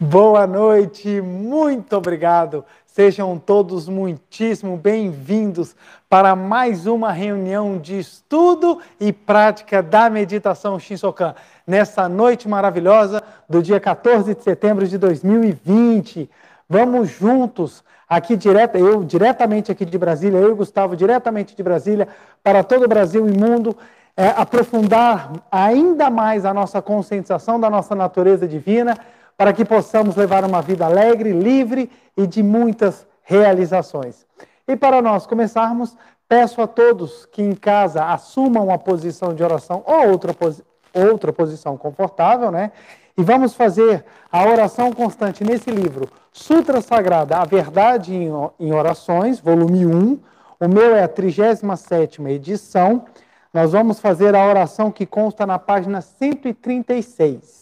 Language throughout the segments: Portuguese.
Boa noite, muito obrigado. Sejam todos muitíssimo bem-vindos para mais uma reunião de estudo e prática da meditação Shinsokan. Nessa noite maravilhosa do dia 14 de setembro de 2020, vamos juntos aqui direto, eu diretamente aqui de Brasília, eu e Gustavo diretamente de Brasília para todo o Brasil e mundo. É, aprofundar ainda mais a nossa conscientização da nossa natureza divina para que possamos levar uma vida alegre, livre e de muitas realizações. E para nós começarmos, peço a todos que em casa assumam uma posição de oração ou outra, posi outra posição confortável, né? E vamos fazer a oração constante nesse livro, Sutra Sagrada, a Verdade em Orações, volume 1. O meu é a 37 edição. Nós vamos fazer a oração que consta na página 136.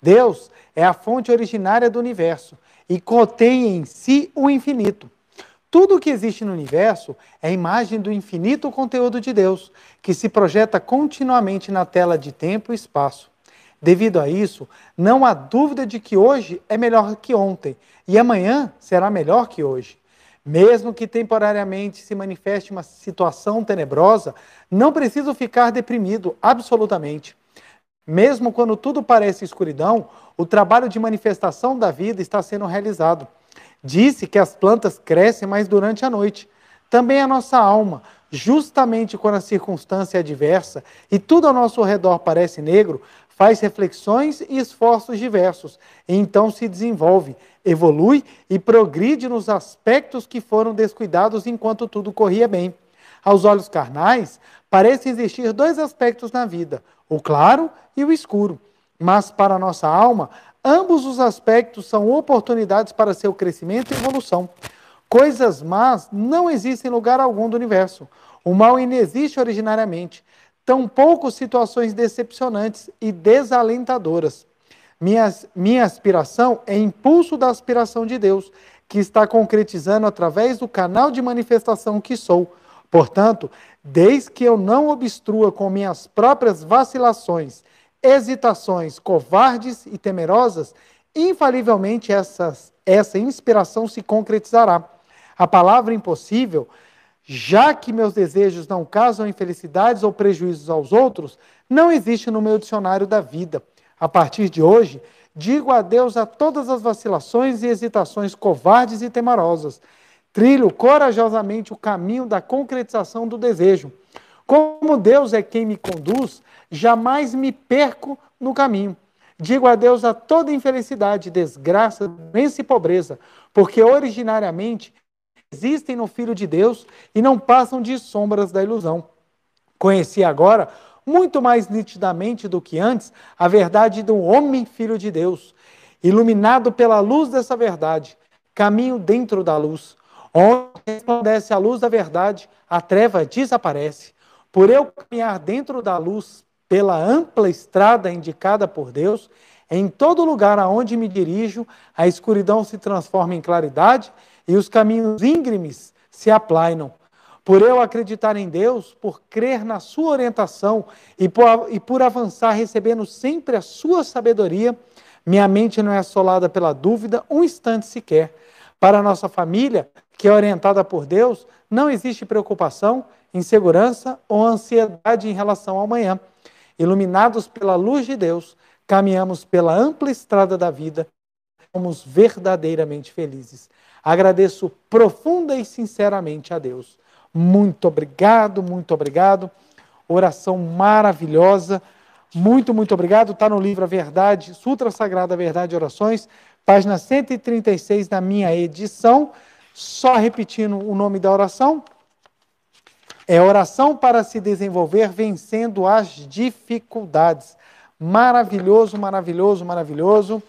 Deus é a fonte originária do universo e contém em si o infinito. Tudo o que existe no universo é imagem do infinito conteúdo de Deus, que se projeta continuamente na tela de tempo e espaço. Devido a isso, não há dúvida de que hoje é melhor que ontem e amanhã será melhor que hoje. Mesmo que temporariamente se manifeste uma situação tenebrosa, não preciso ficar deprimido absolutamente. Mesmo quando tudo parece escuridão, o trabalho de manifestação da vida está sendo realizado. Disse que as plantas crescem mais durante a noite. Também a nossa alma, justamente quando a circunstância é adversa e tudo ao nosso redor parece negro, faz reflexões e esforços diversos, e então se desenvolve, evolui e progride nos aspectos que foram descuidados enquanto tudo corria bem. Aos olhos carnais, parece existir dois aspectos na vida: o claro e o escuro. Mas para a nossa alma, ambos os aspectos são oportunidades para seu crescimento e evolução. Coisas más não existem em lugar algum do universo. O mal inexiste originariamente. Tampouco situações decepcionantes e desalentadoras. Minha, minha aspiração é impulso da aspiração de Deus, que está concretizando através do canal de manifestação que sou. Portanto, desde que eu não obstrua com minhas próprias vacilações, hesitações covardes e temerosas, infalivelmente essas, essa inspiração se concretizará. A palavra impossível, já que meus desejos não causam infelicidades ou prejuízos aos outros, não existe no meu dicionário da vida. A partir de hoje, digo adeus a todas as vacilações e hesitações covardes e temerosas Trilho corajosamente o caminho da concretização do desejo. Como Deus é quem me conduz, jamais me perco no caminho. Digo adeus a toda infelicidade, desgraça, doença e pobreza, porque originariamente existem no Filho de Deus e não passam de sombras da ilusão. Conheci agora, muito mais nitidamente do que antes, a verdade do homem Filho de Deus. Iluminado pela luz dessa verdade, caminho dentro da luz, Onde resplandece a luz da verdade, a treva desaparece. Por eu caminhar dentro da luz, pela ampla estrada indicada por Deus, em todo lugar aonde me dirijo, a escuridão se transforma em claridade e os caminhos íngremes se aplainam. Por eu acreditar em Deus, por crer na Sua orientação e por, e por avançar recebendo sempre a Sua sabedoria, minha mente não é assolada pela dúvida um instante sequer. Para nossa família, que é orientada por Deus, não existe preocupação, insegurança ou ansiedade em relação ao amanhã. Iluminados pela luz de Deus, caminhamos pela ampla estrada da vida, somos verdadeiramente felizes. Agradeço profunda e sinceramente a Deus. Muito obrigado, muito obrigado. Oração maravilhosa. Muito, muito obrigado. Está no livro A Verdade, Sutra Sagrada Verdade e Orações, página 136 da minha edição só repetindo o nome da oração, é oração para se desenvolver vencendo as dificuldades. Maravilhoso, maravilhoso, maravilhoso.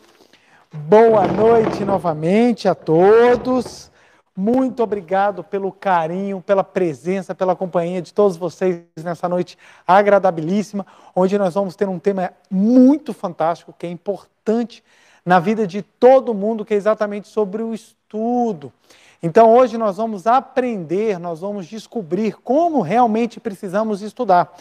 Boa noite novamente a todos. Muito obrigado pelo carinho, pela presença, pela companhia de todos vocês nessa noite agradabilíssima, onde nós vamos ter um tema muito fantástico que é importante na vida de todo mundo, que é exatamente sobre o estudo. Então hoje nós vamos aprender, nós vamos descobrir como realmente precisamos estudar.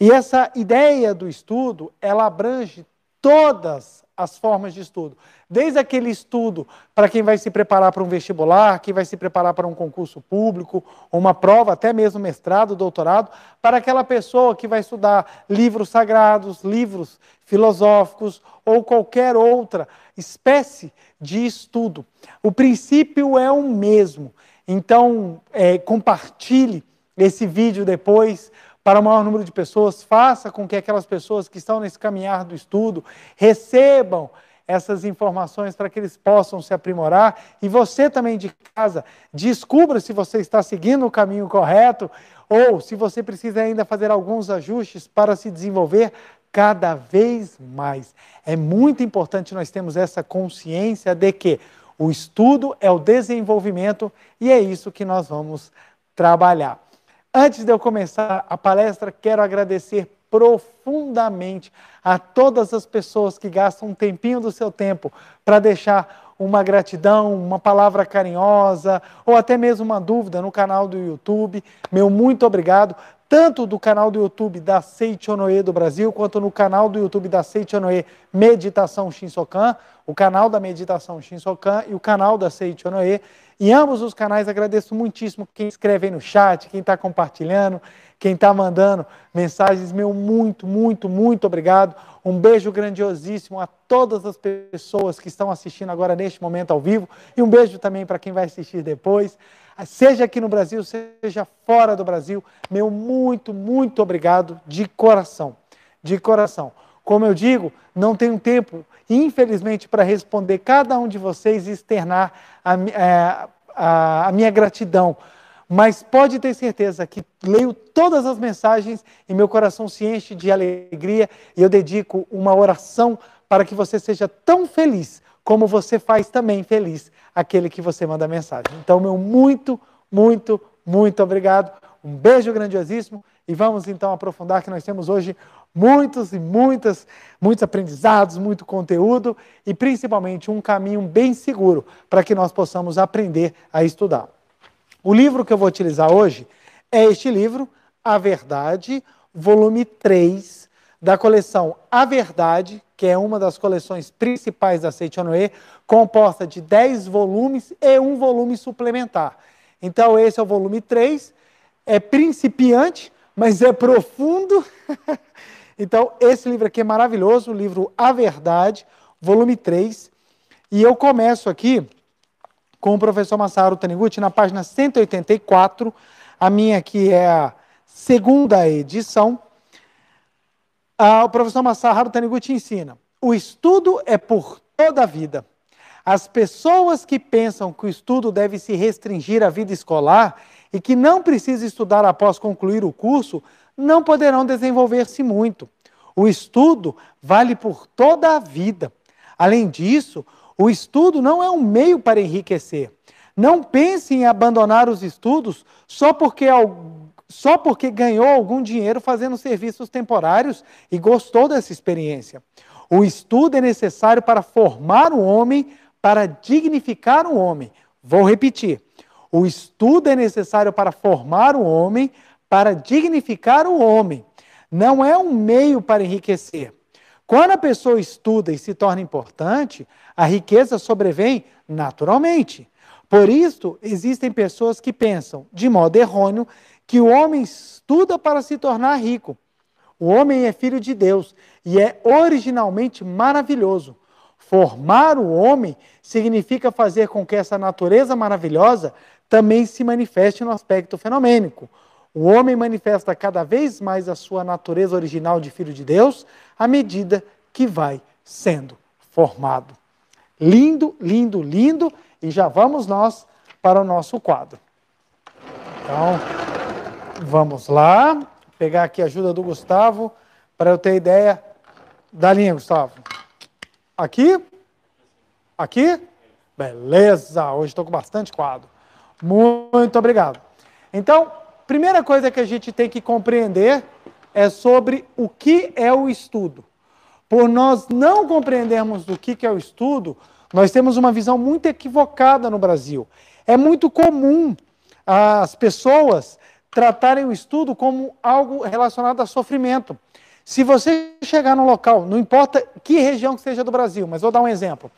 E essa ideia do estudo, ela abrange todas as formas de estudo. Desde aquele estudo para quem vai se preparar para um vestibular, quem vai se preparar para um concurso público, uma prova, até mesmo mestrado, doutorado, para aquela pessoa que vai estudar livros sagrados, livros filosóficos ou qualquer outra espécie de estudo. O princípio é o mesmo. Então, é, compartilhe esse vídeo depois para o maior número de pessoas, faça com que aquelas pessoas que estão nesse caminhar do estudo recebam essas informações para que eles possam se aprimorar. E você também de casa, descubra se você está seguindo o caminho correto ou se você precisa ainda fazer alguns ajustes para se desenvolver cada vez mais. É muito importante nós termos essa consciência de que o estudo é o desenvolvimento e é isso que nós vamos trabalhar. Antes de eu começar a palestra, quero agradecer profundamente a todas as pessoas que gastam um tempinho do seu tempo para deixar uma gratidão, uma palavra carinhosa ou até mesmo uma dúvida no canal do YouTube. Meu muito obrigado, tanto do canal do YouTube da Seichonoe do Brasil, quanto no canal do YouTube da Seichonoe Meditação Shinsokan, o canal da Meditação Shinsokan e o canal da Seichonoe. Em ambos os canais agradeço muitíssimo quem escreve aí no chat, quem está compartilhando, quem está mandando mensagens. Meu muito, muito, muito obrigado. Um beijo grandiosíssimo a todas as pessoas que estão assistindo agora neste momento ao vivo e um beijo também para quem vai assistir depois. Seja aqui no Brasil, seja fora do Brasil, meu muito, muito obrigado de coração. De coração. Como eu digo, não tenho tempo, infelizmente, para responder cada um de vocês e externar a, é, a, a, minha gratidão. Mas pode ter certeza que leio todas as mensagens e meu coração se enche de alegria e eu dedico uma oração para que você seja tão feliz como você faz também feliz aquele que você manda mensagem. Então, meu muito, muito, muito obrigado. Um beijo grandiosíssimo e vamos então aprofundar que nós temos hoje muitos e muitas, muitos aprendizados, muito conteúdo e principalmente um caminho bem seguro para que nós possamos aprender a estudar. O livro que eu vou utilizar hoje é este livro, A Verdade, volume 3 da coleção A Verdade, que é uma das coleções principais da Seichonoe, composta de 10 volumes e um volume suplementar. Então, esse é o volume 3, é principiante, mas é profundo Então, esse livro aqui é maravilhoso, o livro A Verdade, volume 3. E eu começo aqui com o professor Masaru Taniguchi na página 184. A minha aqui é a segunda edição. Ah, o professor Masaru Taniguchi ensina: o estudo é por toda a vida. As pessoas que pensam que o estudo deve se restringir à vida escolar e que não precisa estudar após concluir o curso não poderão desenvolver-se muito. O estudo vale por toda a vida. Além disso, o estudo não é um meio para enriquecer. Não pense em abandonar os estudos só porque, só porque ganhou algum dinheiro fazendo serviços temporários e gostou dessa experiência. O estudo é necessário para formar o um homem, para dignificar o um homem. Vou repetir. O estudo é necessário para formar o um homem, para dignificar o homem, não é um meio para enriquecer. Quando a pessoa estuda e se torna importante, a riqueza sobrevém naturalmente. Por isso, existem pessoas que pensam, de modo errôneo, que o homem estuda para se tornar rico. O homem é filho de Deus e é originalmente maravilhoso. Formar o homem significa fazer com que essa natureza maravilhosa também se manifeste no aspecto fenomênico. O homem manifesta cada vez mais a sua natureza original de filho de Deus à medida que vai sendo formado. Lindo, lindo, lindo. E já vamos nós para o nosso quadro. Então, vamos lá. Vou pegar aqui a ajuda do Gustavo para eu ter ideia da linha, Gustavo. Aqui? Aqui? Beleza. Hoje estou com bastante quadro. Muito obrigado. Então, Primeira coisa que a gente tem que compreender é sobre o que é o estudo. Por nós não compreendermos o que é o estudo, nós temos uma visão muito equivocada no Brasil. É muito comum as pessoas tratarem o estudo como algo relacionado a sofrimento. Se você chegar num local, não importa que região que seja do Brasil, mas vou dar um exemplo.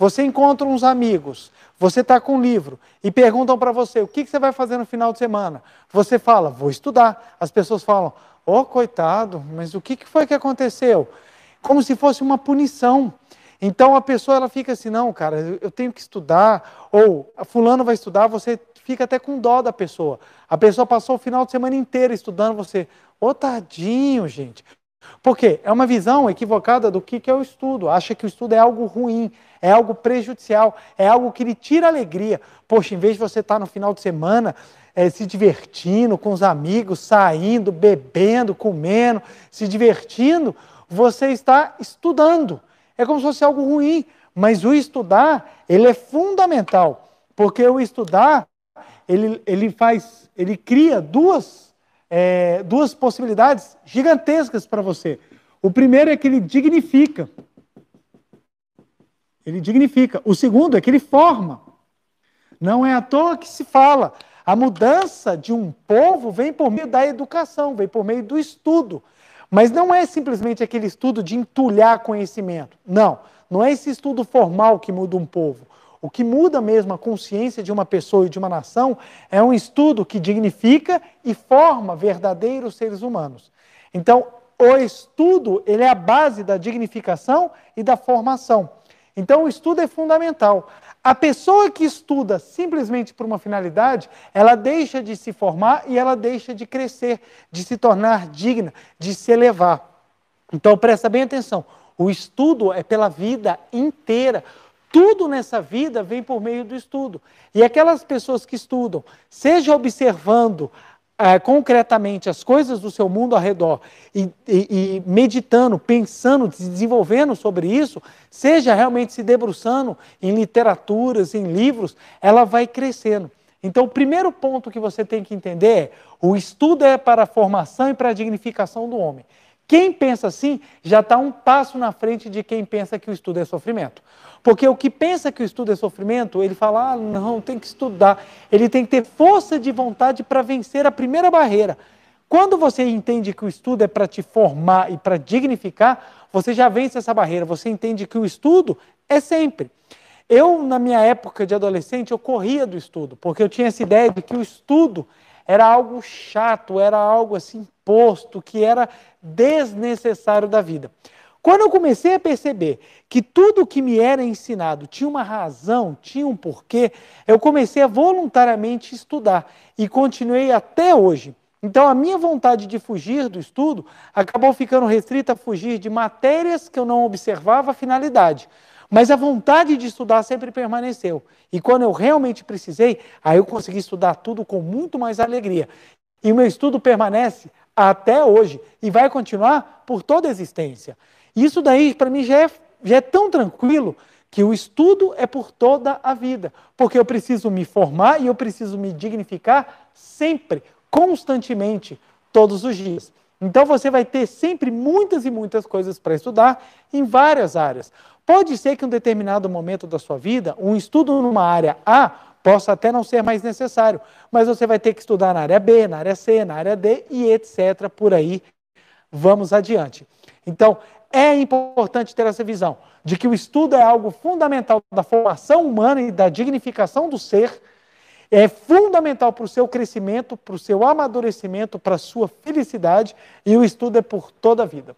Você encontra uns amigos, você está com um livro e perguntam para você o que, que, você vai fazer no final de semana. Você fala, vou estudar. As pessoas falam, oh coitado, mas o que, que foi que aconteceu? Como se fosse uma punição. Então a pessoa ela fica assim, não, cara, eu tenho que estudar, ou fulano vai estudar, você fica até com dó da pessoa. A pessoa passou o final de semana inteiro estudando, você, ô oh, tadinho, gente. Porque é uma visão equivocada do que, que é o estudo. Acha que o estudo é algo ruim, é algo prejudicial, é algo que lhe tira alegria. Poxa, em vez de você estar tá no final de semana é, se divertindo com os amigos, saindo, bebendo, comendo, se divertindo, você está estudando. É como se fosse algo ruim, mas o estudar, ele é fundamental, porque o estudar, ele, ele faz, ele cria duas, é, duas possibilidades gigantescas para você. O primeiro é que ele dignifica, ele dignifica. O segundo é que ele forma. Não é à toa que se fala. A mudança de um povo vem por meio da educação, vem por meio do estudo. Mas não é simplesmente aquele estudo de entulhar conhecimento. Não. Não é esse estudo formal que muda um povo. O que muda mesmo a consciência de uma pessoa e de uma nação é um estudo que dignifica e forma verdadeiros seres humanos. Então, o estudo ele é a base da dignificação e da formação. Então, o estudo é fundamental. A pessoa que estuda simplesmente por uma finalidade, ela deixa de se formar e ela deixa de crescer, de se tornar digna, de se elevar. Então, presta bem atenção: o estudo é pela vida inteira. Tudo nessa vida vem por meio do estudo. E aquelas pessoas que estudam, seja observando é, concretamente as coisas do seu mundo ao redor e, e, e meditando, pensando, se desenvolvendo sobre isso, seja realmente se debruçando em literaturas, em livros, ela vai crescendo. Então, o primeiro ponto que você tem que entender é: o estudo é para a formação e para a dignificação do homem. Quem pensa assim já está um passo na frente de quem pensa que o estudo é sofrimento. Porque o que pensa que o estudo é sofrimento, ele fala, ah, não, tem que estudar. Ele tem que ter força de vontade para vencer a primeira barreira. Quando você entende que o estudo é para te formar e para dignificar, você já vence essa barreira. Você entende que o estudo é sempre. Eu, na minha época de adolescente, eu corria do estudo, porque eu tinha essa ideia de que o estudo era algo chato, era algo assim imposto que era desnecessário da vida. Quando eu comecei a perceber que tudo o que me era ensinado tinha uma razão, tinha um porquê, eu comecei a voluntariamente estudar e continuei até hoje. Então, a minha vontade de fugir do estudo acabou ficando restrita a fugir de matérias que eu não observava a finalidade. Mas a vontade de estudar sempre permaneceu. E quando eu realmente precisei, aí eu consegui estudar tudo com muito mais alegria. E o meu estudo permanece até hoje e vai continuar por toda a existência. Isso daí, para mim, já é, já é tão tranquilo que o estudo é por toda a vida, porque eu preciso me formar e eu preciso me dignificar sempre, constantemente, todos os dias. Então você vai ter sempre muitas e muitas coisas para estudar em várias áreas. Pode ser que em um determinado momento da sua vida, um estudo numa área A possa até não ser mais necessário, mas você vai ter que estudar na área B, na área C, na área D e etc. Por aí vamos adiante. Então é importante ter essa visão de que o estudo é algo fundamental da formação humana e da dignificação do ser é fundamental para o seu crescimento, para o seu amadurecimento, para a sua felicidade, e o estudo é por toda a vida.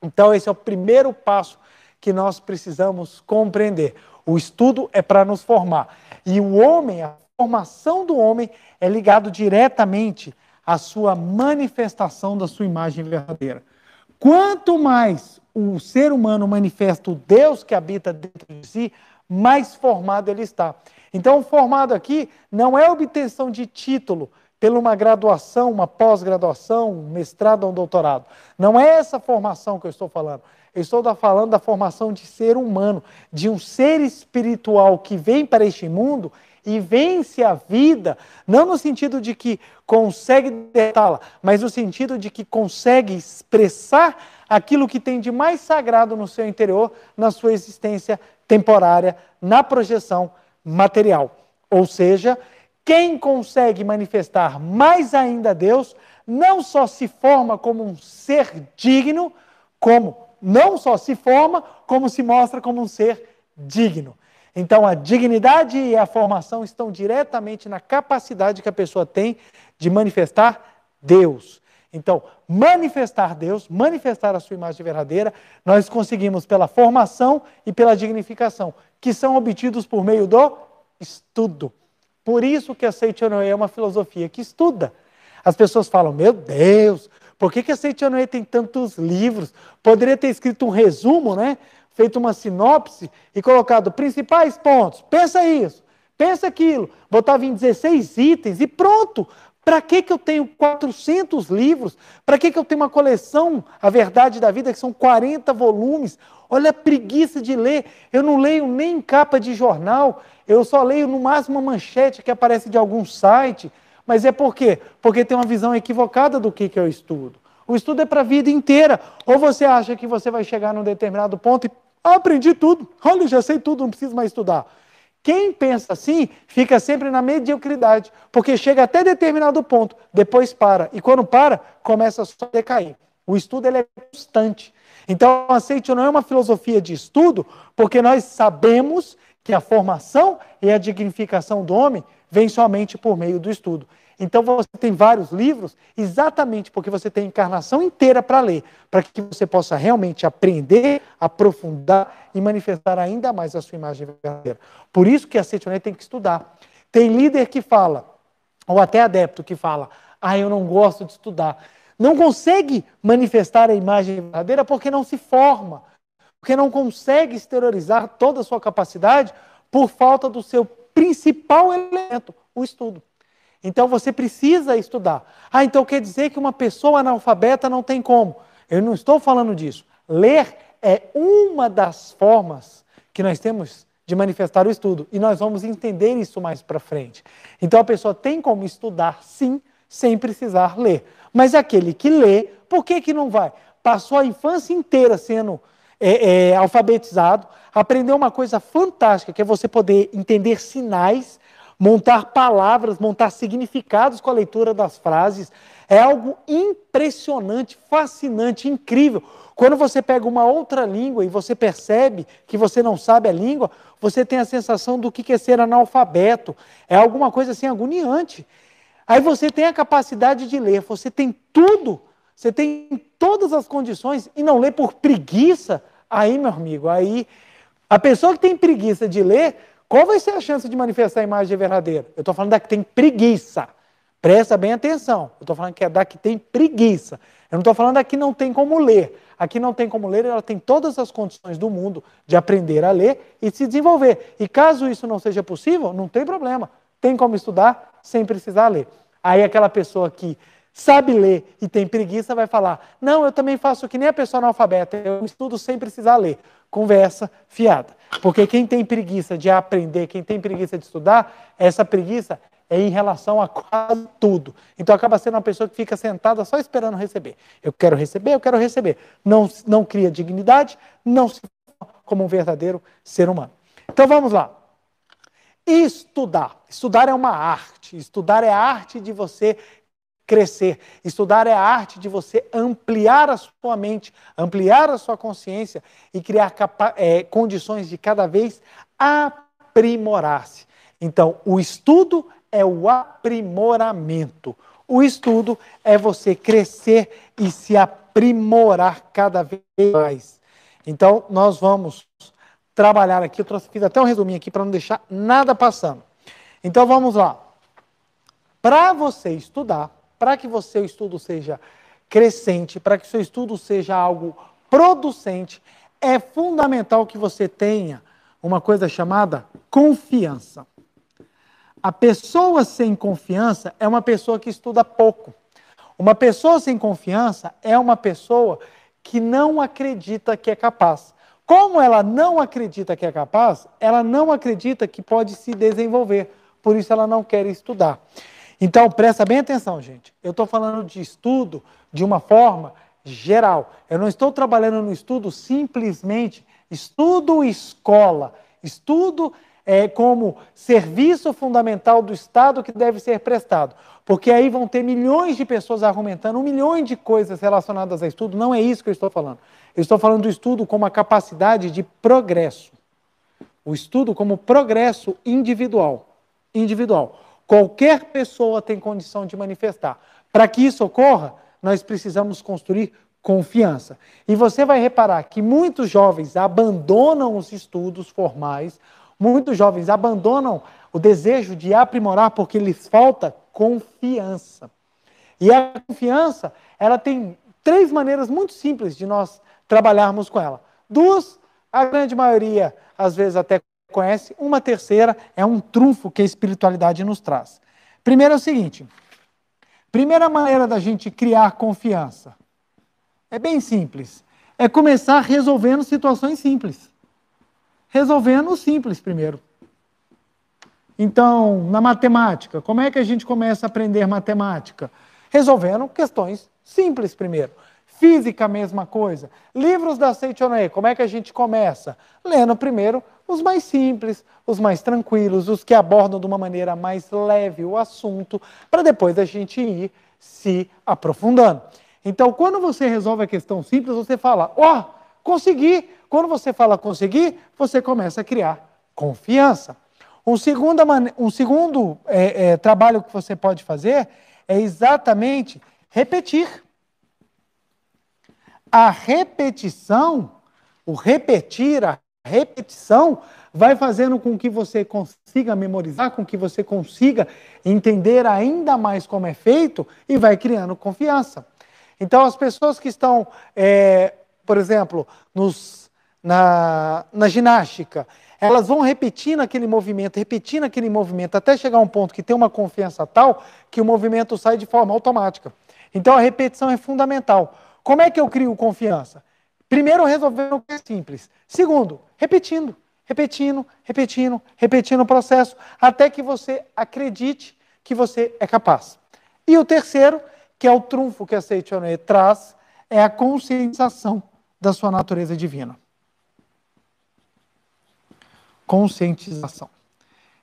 Então, esse é o primeiro passo que nós precisamos compreender. O estudo é para nos formar. E o homem, a formação do homem, é ligado diretamente à sua manifestação da sua imagem verdadeira. Quanto mais o ser humano manifesta o Deus que habita dentro de si, mais formado ele está. Então, o formado aqui não é obtenção de título pela uma graduação, uma pós-graduação, um mestrado ou um doutorado. Não é essa formação que eu estou falando. Eu estou falando da formação de ser humano, de um ser espiritual que vem para este mundo e vence a vida, não no sentido de que consegue detá-la, mas no sentido de que consegue expressar aquilo que tem de mais sagrado no seu interior, na sua existência temporária, na projeção material. Ou seja, quem consegue manifestar mais ainda Deus, não só se forma como um ser digno, como não só se forma, como se mostra como um ser digno. Então, a dignidade e a formação estão diretamente na capacidade que a pessoa tem de manifestar Deus. Então, manifestar Deus, manifestar a sua imagem verdadeira, nós conseguimos pela formação e pela dignificação que são obtidos por meio do estudo. Por isso que a Seitianoe é uma filosofia que estuda. As pessoas falam, meu Deus, por que, que a Seitianoe tem tantos livros? Poderia ter escrito um resumo, né? feito uma sinopse e colocado principais pontos. Pensa isso, pensa aquilo. Botava em 16 itens e pronto. Para que, que eu tenho 400 livros? Para que, que eu tenho uma coleção, A Verdade da Vida, que são 40 volumes? Olha a preguiça de ler. Eu não leio nem capa de jornal. Eu só leio no máximo uma manchete que aparece de algum site. Mas é por quê? Porque tem uma visão equivocada do que, que é o estudo. O estudo é para a vida inteira. Ou você acha que você vai chegar num determinado ponto e ah, aprendi tudo. Olha, já sei tudo, não preciso mais estudar. Quem pensa assim fica sempre na mediocridade, porque chega até determinado ponto, depois para. E quando para, começa só a decair. O estudo ele é constante. Então, aceite não é uma filosofia de estudo, porque nós sabemos que a formação e a dignificação do homem vem somente por meio do estudo. Então você tem vários livros, exatamente porque você tem a encarnação inteira para ler, para que você possa realmente aprender, aprofundar e manifestar ainda mais a sua imagem verdadeira. Por isso que a Setionet tem que estudar. Tem líder que fala, ou até adepto que fala, ah, eu não gosto de estudar não consegue manifestar a imagem verdadeira porque não se forma, porque não consegue exteriorizar toda a sua capacidade por falta do seu principal elemento, o estudo. Então você precisa estudar. Ah, então quer dizer que uma pessoa analfabeta não tem como. Eu não estou falando disso. Ler é uma das formas que nós temos de manifestar o estudo. E nós vamos entender isso mais para frente. Então a pessoa tem como estudar, sim, sem precisar ler. Mas aquele que lê, por que, que não vai? Passou a infância inteira sendo é, é, alfabetizado, aprendeu uma coisa fantástica, que é você poder entender sinais, montar palavras, montar significados com a leitura das frases. É algo impressionante, fascinante, incrível. Quando você pega uma outra língua e você percebe que você não sabe a língua, você tem a sensação do que é ser analfabeto. É alguma coisa assim agoniante. Aí você tem a capacidade de ler, você tem tudo, você tem todas as condições e não lê por preguiça. Aí, meu amigo, aí a pessoa que tem preguiça de ler, qual vai ser a chance de manifestar a imagem verdadeira? Eu estou falando da que tem preguiça. Presta bem atenção. Eu estou falando que é da que tem preguiça. Eu não estou falando da que não tem como ler. Aqui não tem como ler, ela tem todas as condições do mundo de aprender a ler e se desenvolver. E caso isso não seja possível, não tem problema. Tem como estudar, sem precisar ler. Aí aquela pessoa que sabe ler e tem preguiça vai falar: Não, eu também faço que nem a pessoa analfabeta, eu estudo sem precisar ler. Conversa fiada. Porque quem tem preguiça de aprender, quem tem preguiça de estudar, essa preguiça é em relação a quase tudo. Então acaba sendo uma pessoa que fica sentada só esperando receber. Eu quero receber, eu quero receber. Não, não cria dignidade, não se como um verdadeiro ser humano. Então vamos lá estudar. Estudar é uma arte. Estudar é a arte de você crescer. Estudar é a arte de você ampliar a sua mente, ampliar a sua consciência e criar é, condições de cada vez aprimorar-se. Então, o estudo é o aprimoramento. O estudo é você crescer e se aprimorar cada vez mais. Então, nós vamos trabalhar aqui. Eu trouxe, fiz até um resuminho aqui para não deixar nada passando. Então vamos lá. Para você estudar, para que o seu estudo seja crescente, para que o seu estudo seja algo producente, é fundamental que você tenha uma coisa chamada confiança. A pessoa sem confiança é uma pessoa que estuda pouco. Uma pessoa sem confiança é uma pessoa que não acredita que é capaz. Como ela não acredita que é capaz, ela não acredita que pode se desenvolver. Por isso ela não quer estudar. Então presta bem atenção, gente. Eu estou falando de estudo de uma forma geral. Eu não estou trabalhando no estudo simplesmente estudo escola, estudo é, como serviço fundamental do Estado que deve ser prestado. Porque aí vão ter milhões de pessoas argumentando, um milhão de coisas relacionadas a estudo. Não é isso que eu estou falando. Eu estou falando do estudo como a capacidade de progresso. O estudo como progresso individual. Individual. Qualquer pessoa tem condição de manifestar. Para que isso ocorra, nós precisamos construir confiança. E você vai reparar que muitos jovens abandonam os estudos formais Muitos jovens abandonam o desejo de aprimorar porque lhes falta confiança. E a confiança, ela tem três maneiras muito simples de nós trabalharmos com ela. Duas, a grande maioria às vezes até conhece, uma terceira é um trunfo que a espiritualidade nos traz. Primeiro é o seguinte: primeira maneira da gente criar confiança é bem simples, é começar resolvendo situações simples resolvendo o simples primeiro. Então, na matemática, como é que a gente começa a aprender matemática? Resolvendo questões simples primeiro. Física, mesma coisa. Livros da Seitonei, como é que a gente começa? Lendo primeiro os mais simples, os mais tranquilos, os que abordam de uma maneira mais leve o assunto, para depois a gente ir se aprofundando. Então, quando você resolve a questão simples, você fala: Ó, oh, consegui! Quando você fala conseguir, você começa a criar confiança. Um, segundo um segundo é, é, trabalho que você pode fazer é exatamente repetir. A repetição, o repetir, a repetição, vai fazendo com que você consiga memorizar, com que você consiga entender ainda mais como é feito e vai criando confiança. Então, as pessoas que estão, é, por exemplo, nos na, na ginástica. Elas vão repetindo aquele movimento, repetindo aquele movimento, até chegar a um ponto que tem uma confiança tal que o movimento sai de forma automática. Então a repetição é fundamental. Como é que eu crio confiança? Primeiro, resolvendo o que é simples. Segundo, repetindo, repetindo, repetindo, repetindo o processo, até que você acredite que você é capaz. E o terceiro, que é o trunfo que a Seichonet traz, é a conscientização da sua natureza divina conscientização.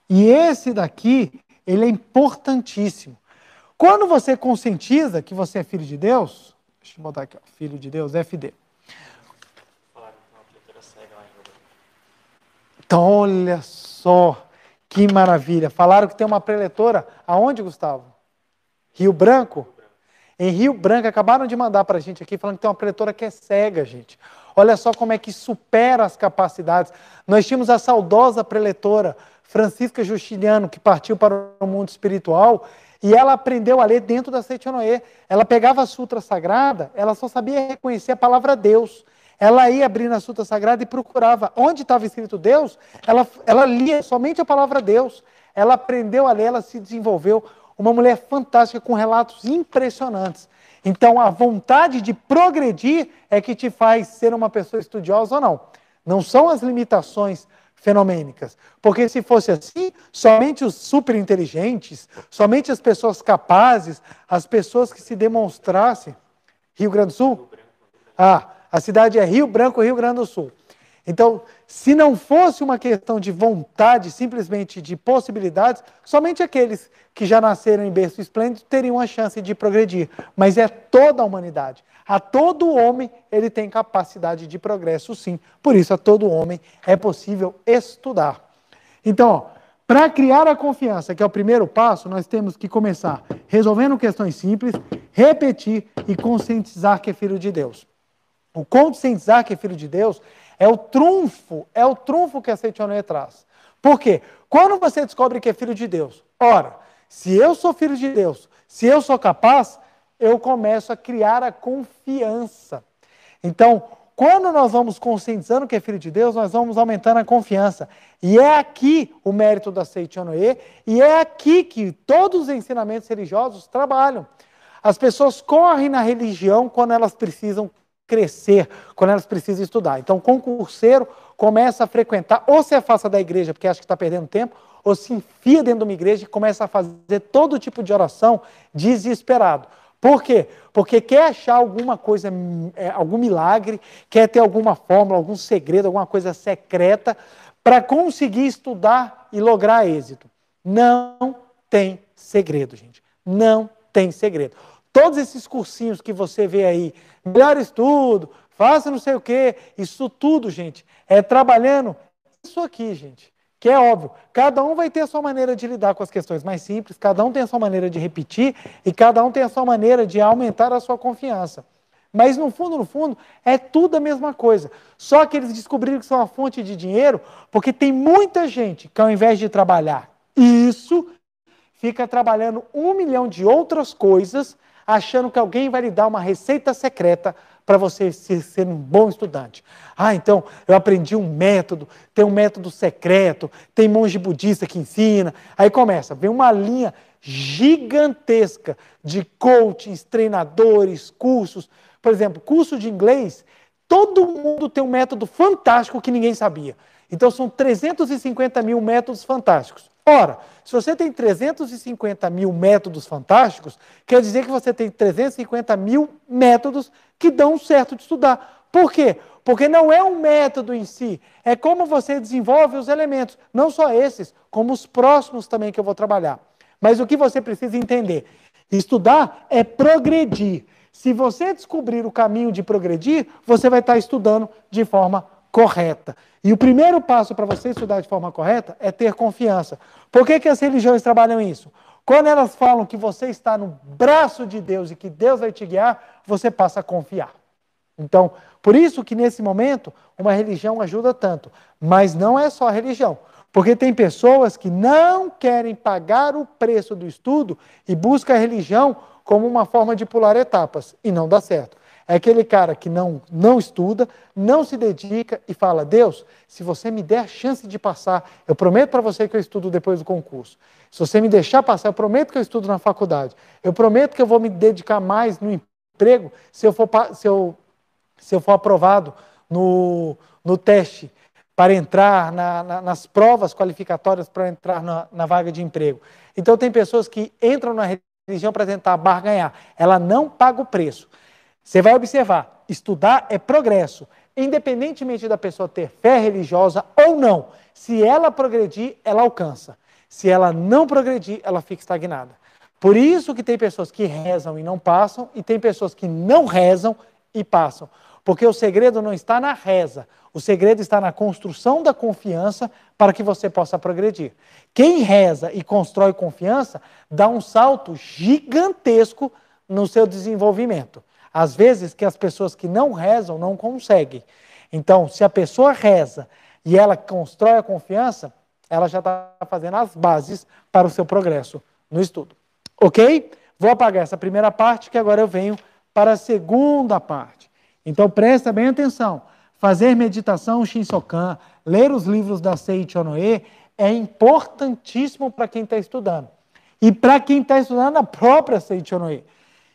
E esse daqui, ele é importantíssimo. Quando você conscientiza que você é filho de Deus, deixa eu botar aqui, ó, filho de Deus, FD. Então, olha só, que maravilha. Falaram que tem uma preletora, aonde, Gustavo? Rio Branco? Em Rio Branco, acabaram de mandar para a gente aqui, falando que tem uma preletora que é cega, gente. Olha só como é que supera as capacidades. Nós tínhamos a saudosa preletora Francisca Justiniano, que partiu para o mundo espiritual, e ela aprendeu a ler dentro da Seitianoê. Ela pegava a sutra sagrada, ela só sabia reconhecer a palavra Deus. Ela ia abrir na sutra sagrada e procurava onde estava escrito Deus, ela, ela lia somente a palavra Deus. Ela aprendeu a ler, ela se desenvolveu. Uma mulher fantástica, com relatos impressionantes. Então, a vontade de progredir é que te faz ser uma pessoa estudiosa ou não. Não são as limitações fenomênicas. Porque se fosse assim, somente os superinteligentes, somente as pessoas capazes, as pessoas que se demonstrassem. Rio Grande do Sul? Ah, a cidade é Rio Branco, Rio Grande do Sul. Então, se não fosse uma questão de vontade, simplesmente de possibilidades, somente aqueles que já nasceram em berço esplêndido teriam a chance de progredir. Mas é toda a humanidade. A todo homem ele tem capacidade de progresso, sim. Por isso, a todo homem é possível estudar. Então, para criar a confiança, que é o primeiro passo, nós temos que começar resolvendo questões simples, repetir e conscientizar que é filho de Deus. O conscientizar que é filho de Deus é o trunfo, é o trunfo que a Seitione traz. Por quê? Quando você descobre que é filho de Deus, ora, se eu sou filho de Deus, se eu sou capaz, eu começo a criar a confiança. Então, quando nós vamos conscientizando que é filho de Deus, nós vamos aumentando a confiança. E é aqui o mérito da Seichonoe, e é aqui que todos os ensinamentos religiosos trabalham. As pessoas correm na religião quando elas precisam crescer, quando elas precisam estudar. Então, concurseiro começa a frequentar, ou se afasta da igreja porque acha que está perdendo tempo, ou se enfia dentro de uma igreja e começa a fazer todo tipo de oração desesperado. Por quê? Porque quer achar alguma coisa, é, algum milagre, quer ter alguma fórmula, algum segredo, alguma coisa secreta para conseguir estudar e lograr êxito. Não tem segredo, gente. Não tem segredo todos esses cursinhos que você vê aí, melhor estudo, faça não sei o quê, isso tudo, gente, é trabalhando isso aqui, gente. Que é óbvio, cada um vai ter a sua maneira de lidar com as questões mais simples, cada um tem a sua maneira de repetir e cada um tem a sua maneira de aumentar a sua confiança. Mas no fundo, no fundo, é tudo a mesma coisa. Só que eles descobriram que são uma fonte de dinheiro porque tem muita gente que, ao invés de trabalhar isso, fica trabalhando um milhão de outras coisas achando que alguém vai lhe dar uma receita secreta para você ser, um bom estudante. Ah, então eu aprendi um método, tem um método secreto, tem monge budista que ensina. Aí começa, vem uma linha gigantesca de coachings, treinadores, cursos. Por exemplo, curso de inglês, todo mundo tem um método fantástico que ninguém sabia. Então são 350 mil métodos fantásticos. Ora, se você tem 350 mil métodos fantásticos, quer dizer que você tem 350 mil métodos que dão certo de estudar. Por quê? Porque não é um método em si, é como você desenvolve os elementos, não só esses, como os próximos também que eu vou trabalhar. Mas o que você precisa entender? Estudar é progredir. Se você descobrir o caminho de progredir, você vai estar estudando de forma correta. E o primeiro passo para você estudar de forma correta é ter confiança. Por que, que as religiões trabalham isso? Quando elas falam que você está no braço de Deus e que Deus vai te guiar, você passa a confiar. Então, por isso que nesse momento, uma religião ajuda tanto. Mas não é só religião. Porque tem pessoas que não querem pagar o preço do estudo e busca a religião como uma forma de pular etapas. E não dá certo. É aquele cara que não, não estuda, não se dedica e fala: Deus, se você me der a chance de passar, eu prometo para você que eu estudo depois do concurso. Se você me deixar passar, eu prometo que eu estudo na faculdade. Eu prometo que eu vou me dedicar mais no emprego se eu for, se eu, se eu for aprovado no, no teste para entrar na, na, nas provas qualificatórias para entrar na, na vaga de emprego. Então, tem pessoas que entram na religião para tentar barganhar. Ela não paga o preço. Você vai observar, estudar é progresso, independentemente da pessoa ter fé religiosa ou não. Se ela progredir, ela alcança. Se ela não progredir, ela fica estagnada. Por isso que tem pessoas que rezam e não passam, e tem pessoas que não rezam e passam. Porque o segredo não está na reza, o segredo está na construção da confiança para que você possa progredir. Quem reza e constrói confiança dá um salto gigantesco no seu desenvolvimento às vezes que as pessoas que não rezam não conseguem. Então, se a pessoa reza e ela constrói a confiança, ela já está fazendo as bases para o seu progresso no estudo. Ok? Vou apagar essa primeira parte, que agora eu venho para a segunda parte. Então, presta bem atenção. Fazer meditação Shinsokan, ler os livros da Sei Onoe, é importantíssimo para quem está estudando. E para quem está estudando a própria Sei Onoe.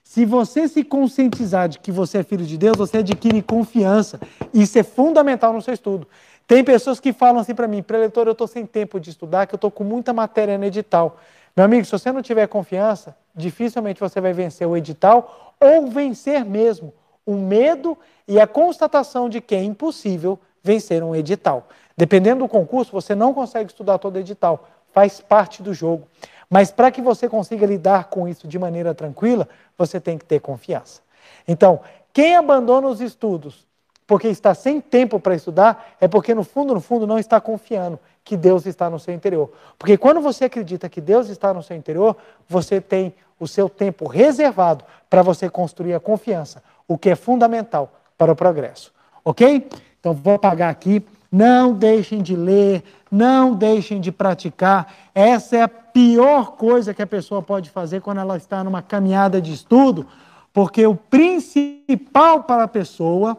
Se você se conscientizar de que você é filho de Deus, você adquire confiança. Isso é fundamental no seu estudo. Tem pessoas que falam assim para mim, preletor, eu estou sem tempo de estudar, que eu estou com muita matéria no edital. Meu amigo, se você não tiver confiança, dificilmente você vai vencer o edital ou vencer mesmo o medo e a constatação de que é impossível vencer um edital. Dependendo do concurso, você não consegue estudar todo edital, faz parte do jogo. Mas para que você consiga lidar com isso de maneira tranquila, você tem que ter confiança. Então, quem abandona os estudos porque está sem tempo para estudar, é porque no fundo, no fundo, não está confiando que Deus está no seu interior. Porque quando você acredita que Deus está no seu interior, você tem o seu tempo reservado para você construir a confiança, o que é fundamental para o progresso. Ok? Então, vou apagar aqui. Não deixem de ler, não deixem de praticar. Essa é a pior coisa que a pessoa pode fazer quando ela está numa caminhada de estudo, porque o principal para a pessoa,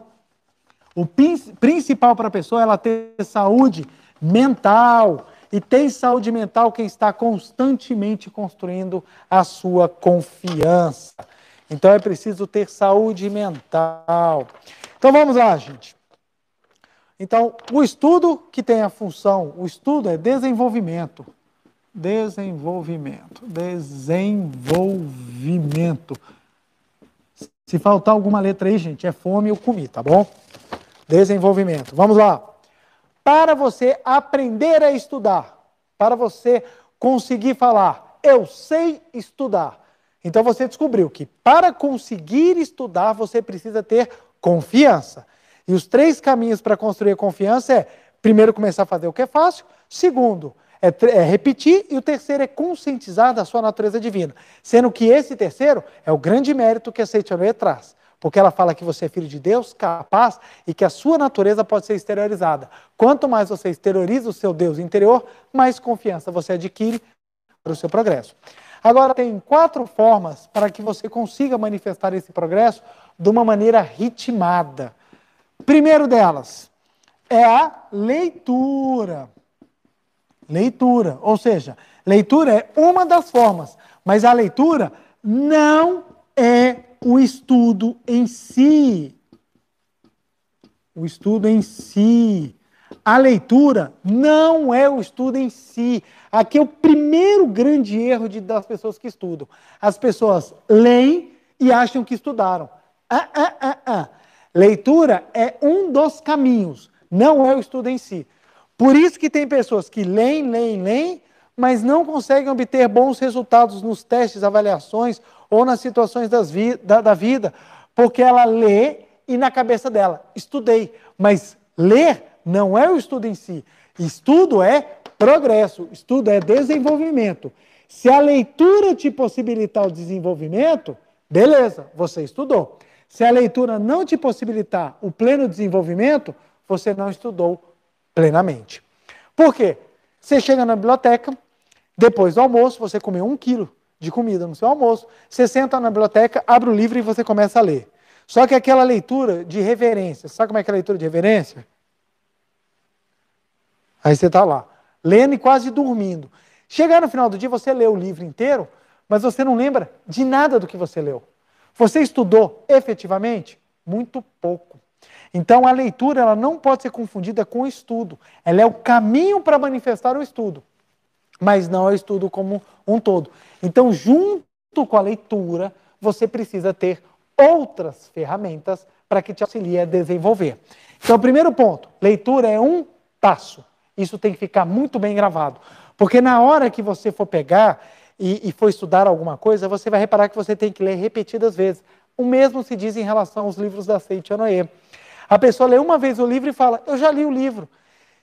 o principal para a pessoa é ela ter saúde mental. E tem saúde mental quem está constantemente construindo a sua confiança. Então é preciso ter saúde mental. Então vamos lá, gente. Então, o estudo que tem a função, o estudo é desenvolvimento. Desenvolvimento. Desenvolvimento. Se faltar alguma letra aí, gente, é fome ou comi, tá bom? Desenvolvimento. Vamos lá. Para você aprender a estudar, para você conseguir falar, eu sei estudar. Então você descobriu que para conseguir estudar, você precisa ter confiança. E os três caminhos para construir a confiança é, primeiro, começar a fazer o que é fácil, segundo, é, é repetir, e o terceiro é conscientizar da sua natureza divina. Sendo que esse terceiro é o grande mérito que a Seychelles traz. Porque ela fala que você é filho de Deus, capaz, e que a sua natureza pode ser exteriorizada. Quanto mais você exterioriza o seu Deus interior, mais confiança você adquire para o seu progresso. Agora, tem quatro formas para que você consiga manifestar esse progresso de uma maneira ritmada. Primeiro delas é a leitura. Leitura, ou seja, leitura é uma das formas, mas a leitura não é o estudo em si. O estudo em si. A leitura não é o estudo em si. Aqui é o primeiro grande erro de, das pessoas que estudam. As pessoas leem e acham que estudaram. Ah, ah, ah, ah. Leitura é um dos caminhos, não é o estudo em si. Por isso que tem pessoas que leem, leem, leem, mas não conseguem obter bons resultados nos testes, avaliações ou nas situações vi da, da vida, porque ela lê e na cabeça dela, estudei. Mas ler não é o estudo em si. Estudo é progresso, estudo é desenvolvimento. Se a leitura te possibilitar o desenvolvimento, beleza, você estudou. Se a leitura não te possibilitar o pleno desenvolvimento, você não estudou plenamente. Por quê? Você chega na biblioteca, depois do almoço, você comeu um quilo de comida no seu almoço, você senta na biblioteca, abre o livro e você começa a ler. Só que aquela leitura de reverência, sabe como é que é a leitura de reverência? Aí você está lá, lendo e quase dormindo. Chegar no final do dia, você lê o livro inteiro, mas você não lembra de nada do que você leu. Você estudou efetivamente? Muito pouco. Então a leitura ela não pode ser confundida com o estudo. Ela é o caminho para manifestar o estudo, mas não é o estudo como um todo. Então, junto com a leitura, você precisa ter outras ferramentas para que te auxilie a desenvolver. Então, o primeiro ponto, leitura é um passo. Isso tem que ficar muito bem gravado, porque na hora que você for pegar e, e for estudar alguma coisa, você vai reparar que você tem que ler repetidas vezes. O mesmo se diz em relação aos livros da Seit Anoye. A pessoa lê uma vez o livro e fala: Eu já li o livro.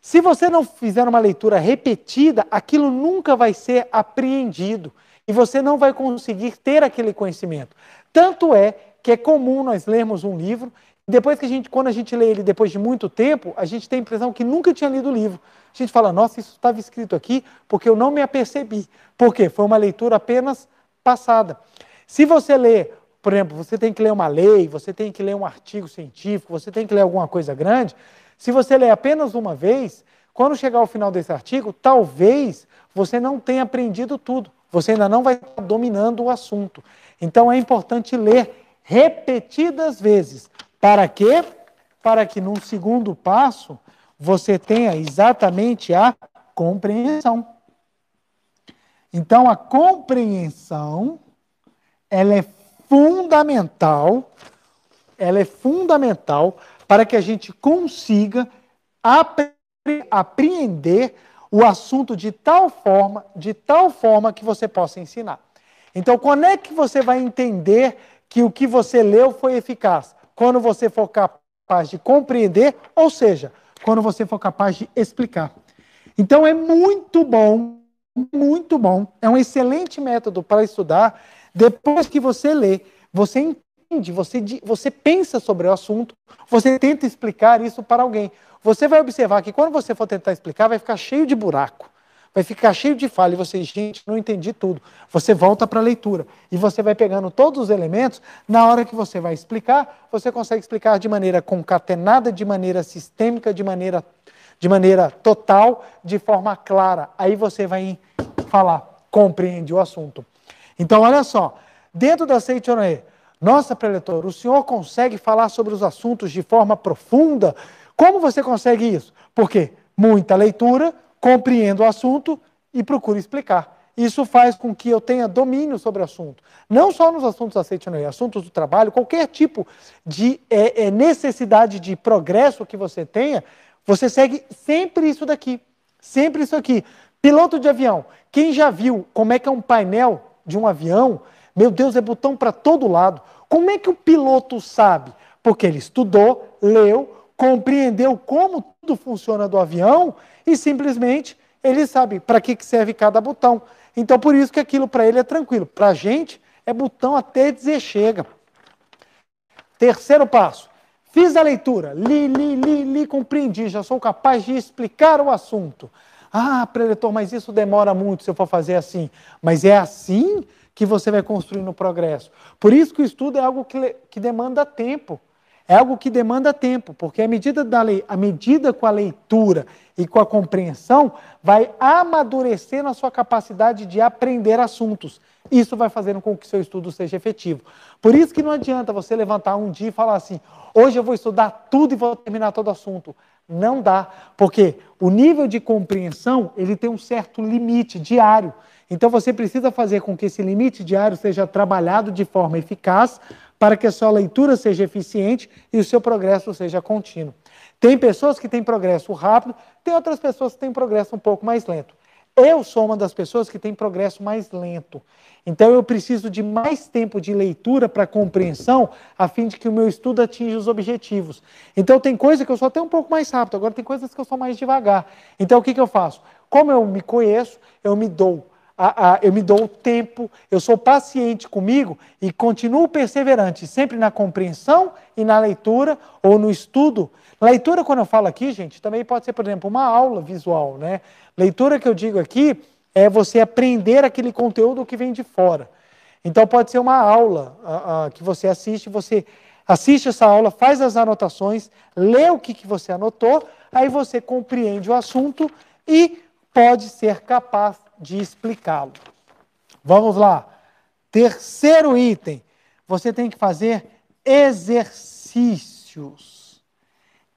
Se você não fizer uma leitura repetida, aquilo nunca vai ser apreendido e você não vai conseguir ter aquele conhecimento. Tanto é que é comum nós lermos um livro depois que a gente, quando a gente lê ele depois de muito tempo, a gente tem a impressão que nunca tinha lido o livro. A gente fala, nossa, isso estava escrito aqui porque eu não me apercebi. Por quê? Foi uma leitura apenas passada. Se você lê, por exemplo, você tem que ler uma lei, você tem que ler um artigo científico, você tem que ler alguma coisa grande. Se você lê apenas uma vez, quando chegar ao final desse artigo, talvez você não tenha aprendido tudo. Você ainda não vai estar dominando o assunto. Então é importante ler repetidas vezes para quê? Para que num segundo passo você tenha exatamente a compreensão. Então a compreensão ela é fundamental, ela é fundamental para que a gente consiga apreender o assunto de tal forma, de tal forma que você possa ensinar. Então, quando é que você vai entender que o que você leu foi eficaz? quando você for capaz de compreender, ou seja, quando você for capaz de explicar. Então é muito bom, muito bom, é um excelente método para estudar. Depois que você lê, você entende, você, você pensa sobre o assunto, você tenta explicar isso para alguém. Você vai observar que quando você for tentar explicar, vai ficar cheio de buraco vai ficar cheio de falha. E você, gente, não entendi tudo. Você volta para a leitura e você vai pegando todos os elementos. Na hora que você vai explicar, você consegue explicar de maneira concatenada, de maneira sistêmica, de maneira, de maneira total, de forma clara. Aí você vai falar, compreende o assunto. Então, olha só, dentro da Seichonoe, nossa, preletor, o senhor consegue falar sobre os assuntos de forma profunda? Como você consegue isso? Porque muita leitura, compreendo o assunto e procuro explicar. Isso faz com que eu tenha domínio sobre o assunto. Não só nos assuntos da assuntos do trabalho, qualquer tipo de é, é necessidade de progresso que você tenha, você segue sempre isso daqui. Sempre isso aqui. Piloto de avião. Quem já viu como é que é um painel de um avião? Meu Deus, é botão para todo lado. Como é que o piloto sabe? Porque ele estudou, leu, compreendeu como tudo funciona do avião e simplesmente ele sabe para que serve cada botão. Então, por isso que aquilo para ele é tranquilo. Para a gente, é botão até dizer chega. Terceiro passo. Fiz a leitura. Li, li, li, li, compreendi. Já sou capaz de explicar o assunto. Ah, preletor, mas isso demora muito se eu for fazer assim. Mas é assim que você vai construir no progresso. Por isso que o estudo é algo que, que demanda tempo. É algo que demanda tempo, porque a medida da lei, medida com a leitura e com a compreensão, vai amadurecendo a sua capacidade de aprender assuntos. Isso vai fazendo com que seu estudo seja efetivo. Por isso que não adianta você levantar um dia e falar assim: "Hoje eu vou estudar tudo e vou terminar todo o assunto". Não dá, porque o nível de compreensão, ele tem um certo limite diário. Então você precisa fazer com que esse limite diário seja trabalhado de forma eficaz para que a sua leitura seja eficiente e o seu progresso seja contínuo. Tem pessoas que têm progresso rápido, tem outras pessoas que têm progresso um pouco mais lento. Eu sou uma das pessoas que tem progresso mais lento. Então eu preciso de mais tempo de leitura para compreensão, a fim de que o meu estudo atinja os objetivos. Então tem coisa que eu sou até um pouco mais rápido, agora tem coisas que eu sou mais devagar. Então o que, que eu faço? Como eu me conheço, eu me dou a, ah, a, ah, eu me dou o tempo, eu sou paciente comigo e continuo perseverante, sempre na compreensão e na leitura ou no estudo. Leitura, quando eu falo aqui, gente, também pode ser, por exemplo, uma aula visual, né? Leitura que eu digo aqui é você aprender aquele conteúdo que vem de fora. Então pode ser uma aula a, ah, que você assiste, você assiste essa aula, faz as anotações, lê o que, que você anotou, aí você compreende o assunto e pode ser capaz de explicá-lo. Vamos lá. Terceiro item: você tem que fazer exercícios.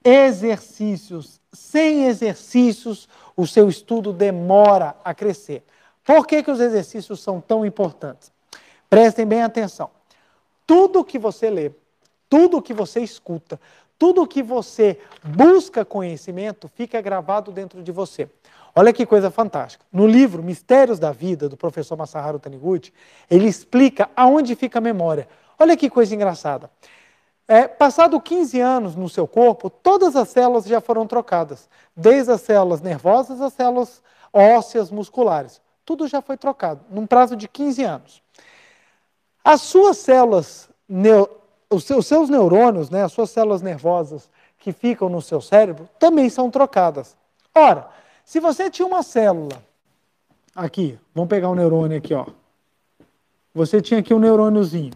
Exercícios. Sem exercícios, o seu estudo demora a crescer. Por que, que os exercícios são tão importantes? Prestem bem atenção. Tudo que você lê, tudo que você escuta, tudo que você busca conhecimento fica gravado dentro de você. Olha que coisa fantástica. No livro Mistérios da Vida, do professor Masaharu Taniguchi, ele explica aonde fica a memória. Olha que coisa engraçada. É, passado 15 anos no seu corpo, todas as células já foram trocadas, desde as células nervosas às células ósseas musculares. Tudo já foi trocado, num prazo de 15 anos. As suas células, os seus neurônios, né, as suas células nervosas que ficam no seu cérebro, também são trocadas. Ora, se você tinha uma célula aqui, vamos pegar um neurônio aqui, ó. Você tinha aqui um neurôniozinho.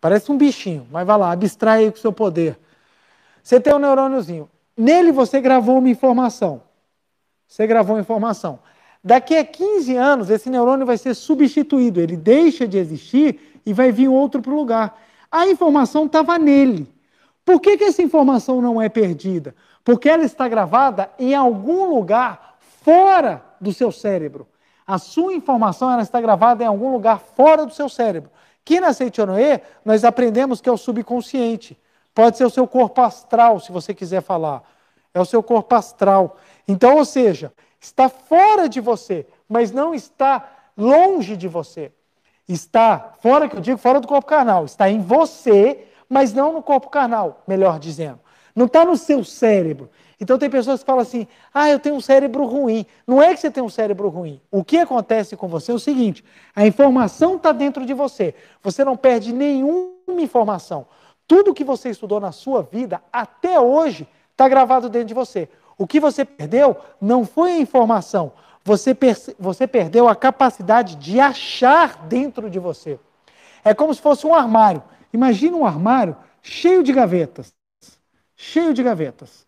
Parece um bichinho, mas vai lá, abstrai aí com o seu poder. Você tem um neurôniozinho. Nele você gravou uma informação. Você gravou uma informação. Daqui a 15 anos, esse neurônio vai ser substituído. Ele deixa de existir e vai vir outro para o lugar. A informação estava nele. Por que, que essa informação não é perdida? Porque ela está gravada em algum lugar fora do seu cérebro. A sua informação ela está gravada em algum lugar fora do seu cérebro. Que na Seitianoe nós aprendemos que é o subconsciente. Pode ser o seu corpo astral, se você quiser falar. É o seu corpo astral. Então, ou seja, está fora de você, mas não está longe de você. Está fora que eu digo, fora do corpo carnal. Está em você, mas não no corpo carnal, melhor dizendo. Não está no seu cérebro. Então tem pessoas que falam assim: "Ah, eu tenho um cérebro ruim". Não é que você tem um cérebro ruim. O que acontece com você é o seguinte: a informação está dentro de você. Você não perde nenhuma informação. Tudo que você estudou na sua vida até hoje está gravado dentro de você. O que você perdeu não foi a informação. Você, você perdeu a capacidade de achar dentro de você. É como se fosse um armário. Imagina um armário cheio de gavetas. Cheio de gavetas.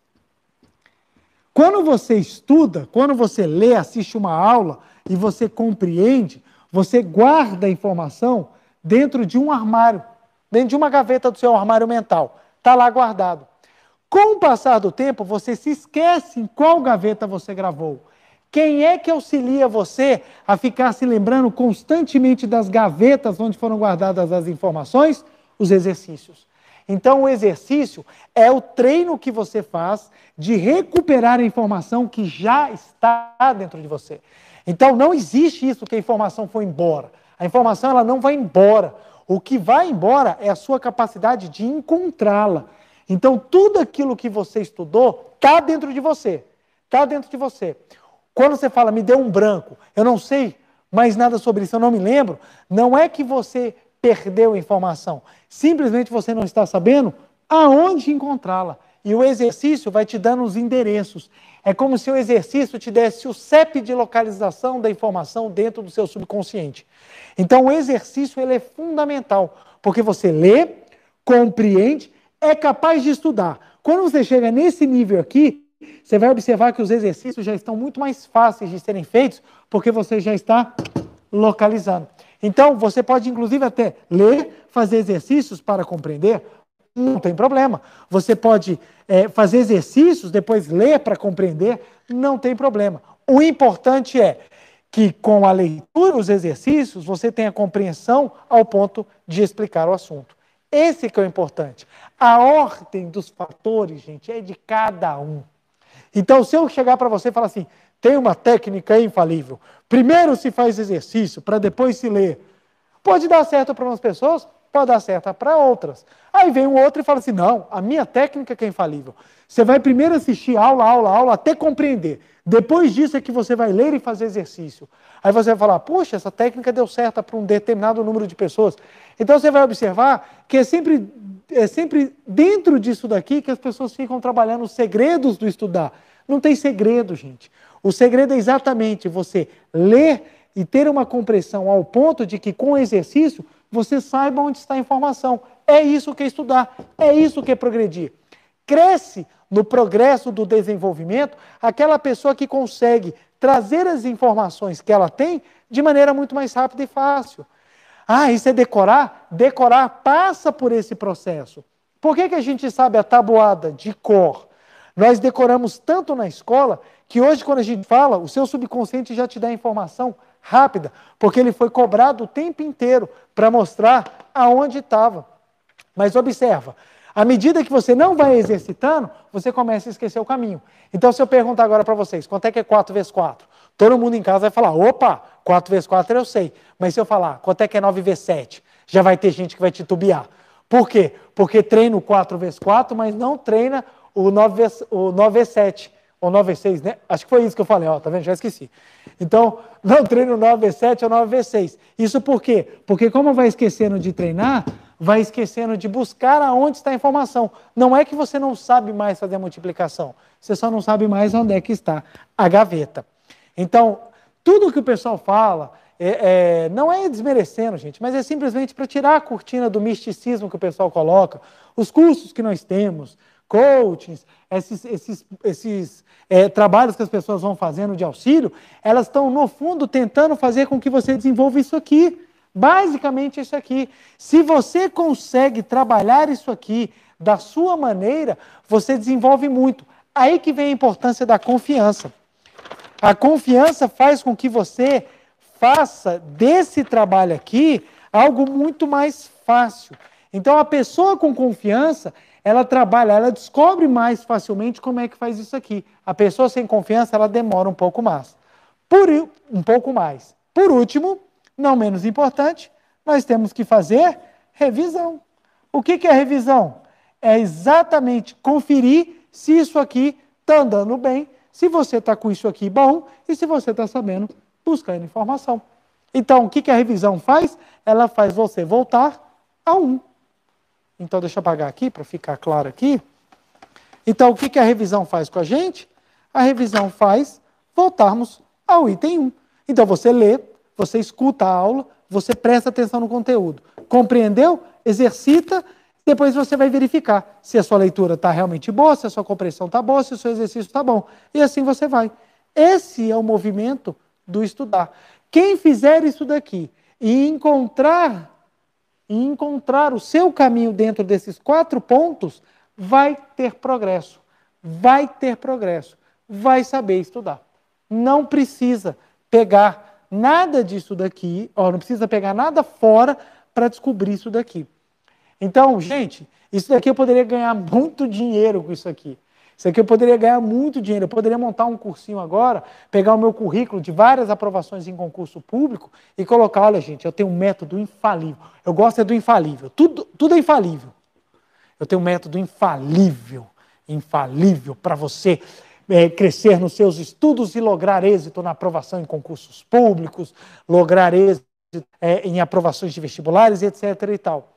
Quando você estuda, quando você lê, assiste uma aula e você compreende, você guarda a informação dentro de um armário, dentro de uma gaveta do seu armário mental. Está lá guardado. Com o passar do tempo, você se esquece em qual gaveta você gravou. Quem é que auxilia você a ficar se lembrando constantemente das gavetas onde foram guardadas as informações? Os exercícios. Então, o exercício é o treino que você faz de recuperar a informação que já está dentro de você. Então, não existe isso que a informação foi embora. A informação ela não vai embora. O que vai embora é a sua capacidade de encontrá-la. Então, tudo aquilo que você estudou está dentro de você. Está dentro de você. Quando você fala, me deu um branco, eu não sei mais nada sobre isso, eu não me lembro, não é que você perdeu a informação, Simplesmente você não está sabendo aonde encontrá-la. E o exercício vai te dando os endereços. É como se o exercício te desse o CEP de localização da informação dentro do seu subconsciente. Então, o exercício ele é fundamental, porque você lê, compreende, é capaz de estudar. Quando você chega nesse nível aqui, você vai observar que os exercícios já estão muito mais fáceis de serem feitos, porque você já está localizando. Então, você pode inclusive até ler, fazer exercícios para compreender, não tem problema. Você pode é, fazer exercícios, depois ler para compreender, não tem problema. O importante é que com a leitura, os exercícios, você tenha compreensão ao ponto de explicar o assunto. Esse que é o importante. A ordem dos fatores, gente, é de cada um. Então, se eu chegar para você e falar assim, tem uma técnica infalível, Primeiro se faz exercício, para depois se ler. Pode dar certo para umas pessoas, pode dar certo para outras. Aí vem o outro e fala assim: não, a minha técnica é, é infalível. Você vai primeiro assistir aula, aula, aula, até compreender. Depois disso é que você vai ler e fazer exercício. Aí você vai falar: poxa, essa técnica deu certo para um determinado número de pessoas. Então você vai observar que é sempre, é sempre dentro disso daqui que as pessoas ficam trabalhando os segredos do estudar. Não tem segredo, gente. O segredo é exatamente você ler e ter uma compreensão ao ponto de que, com o exercício, você saiba onde está a informação. É isso que é estudar, é isso que é progredir. Cresce no progresso do desenvolvimento aquela pessoa que consegue trazer as informações que ela tem de maneira muito mais rápida e fácil. Ah, isso é decorar? Decorar passa por esse processo. Por que, que a gente sabe a tabuada de cor? Nós decoramos tanto na escola que hoje, quando a gente fala, o seu subconsciente já te dá informação rápida, porque ele foi cobrado o tempo inteiro para mostrar aonde estava. Mas observa, à medida que você não vai exercitando, você começa a esquecer o caminho. Então, se eu perguntar agora para vocês, quanto é que é 4 vezes 4? Todo mundo em casa vai falar, opa, 4 vezes 4 eu sei. Mas se eu falar, quanto é que é 9 vezes 7? Já vai ter gente que vai titubear. Por quê? Porque treino 4 vezes 4, mas não treina o 9, o 9 7 ou 9 e 6 né? Acho que foi isso que eu falei, ó, tá vendo? Já esqueci. Então, não treino 9 e 7 ou 9 e 6 Isso por quê? Porque como vai esquecendo de treinar, vai esquecendo de buscar aonde está a informação. Não é que você não sabe mais fazer a multiplicação, você só não sabe mais onde é que está a gaveta. Então, tudo que o pessoal fala, é, é, não é desmerecendo, gente, mas é simplesmente para tirar a cortina do misticismo que o pessoal coloca, os cursos que nós temos, coachings, esses, esses, esses é, trabalhos que as pessoas vão fazendo de auxílio, elas estão, no fundo, tentando fazer com que você desenvolva isso aqui. Basicamente, isso aqui. Se você consegue trabalhar isso aqui da sua maneira, você desenvolve muito. Aí que vem a importância da confiança. A confiança faz com que você faça desse trabalho aqui algo muito mais fácil. Então, a pessoa com confiança, ela trabalha, ela descobre mais facilmente como é que faz isso aqui. A pessoa sem confiança, ela demora um pouco mais. Por um pouco mais. Por último, não menos importante, nós temos que fazer revisão. O que, que é revisão? É exatamente conferir se isso aqui está andando bem, se você está com isso aqui bom e se você está sabendo buscar informação. Então, o que, que a revisão faz? Ela faz você voltar a um. Então, deixa eu apagar aqui para ficar claro aqui. Então, o que, que a revisão faz com a gente? A revisão faz voltarmos ao item 1. Então, você lê, você escuta a aula, você presta atenção no conteúdo. Compreendeu? Exercita. Depois você vai verificar se a sua leitura está realmente boa, se a sua compreensão está boa, se o seu exercício está bom. E assim você vai. Esse é o movimento do estudar. Quem fizer isso daqui e encontrar e encontrar o seu caminho dentro desses quatro pontos, vai ter progresso. Vai ter progresso. Vai saber estudar. Não precisa pegar nada disso daqui, ó, não precisa pegar nada fora para descobrir isso daqui. Então, gente, isso daqui eu poderia ganhar muito dinheiro com isso aqui. Isso aqui eu poderia ganhar muito dinheiro. Eu poderia montar um cursinho agora, pegar o meu currículo de várias aprovações em concurso público e colocar: olha, gente, eu tenho um método infalível. Eu gosto é do infalível. Tudo, tudo é infalível. Eu tenho um método infalível, infalível para você é, crescer nos seus estudos e lograr êxito na aprovação em concursos públicos, lograr êxito é, em aprovações de vestibulares, etc. e tal.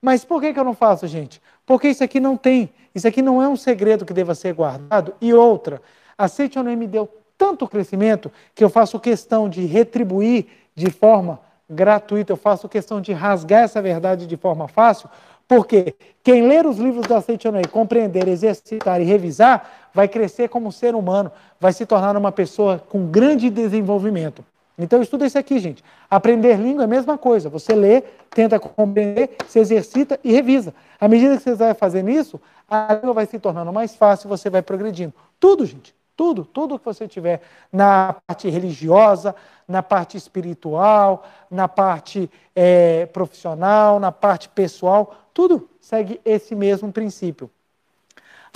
Mas por que, que eu não faço, gente? Porque isso aqui não tem, isso aqui não é um segredo que deva ser guardado. E outra, a Seichonem me deu tanto crescimento que eu faço questão de retribuir de forma gratuita, eu faço questão de rasgar essa verdade de forma fácil, porque quem ler os livros da Seichonem, compreender, exercitar e revisar, vai crescer como ser humano, vai se tornar uma pessoa com grande desenvolvimento. Então estuda isso aqui, gente. Aprender língua é a mesma coisa. Você lê, tenta compreender, se exercita e revisa. À medida que você vai fazendo isso, a língua vai se tornando mais fácil, e você vai progredindo. Tudo, gente. Tudo, tudo que você tiver na parte religiosa, na parte espiritual, na parte é, profissional, na parte pessoal, tudo segue esse mesmo princípio.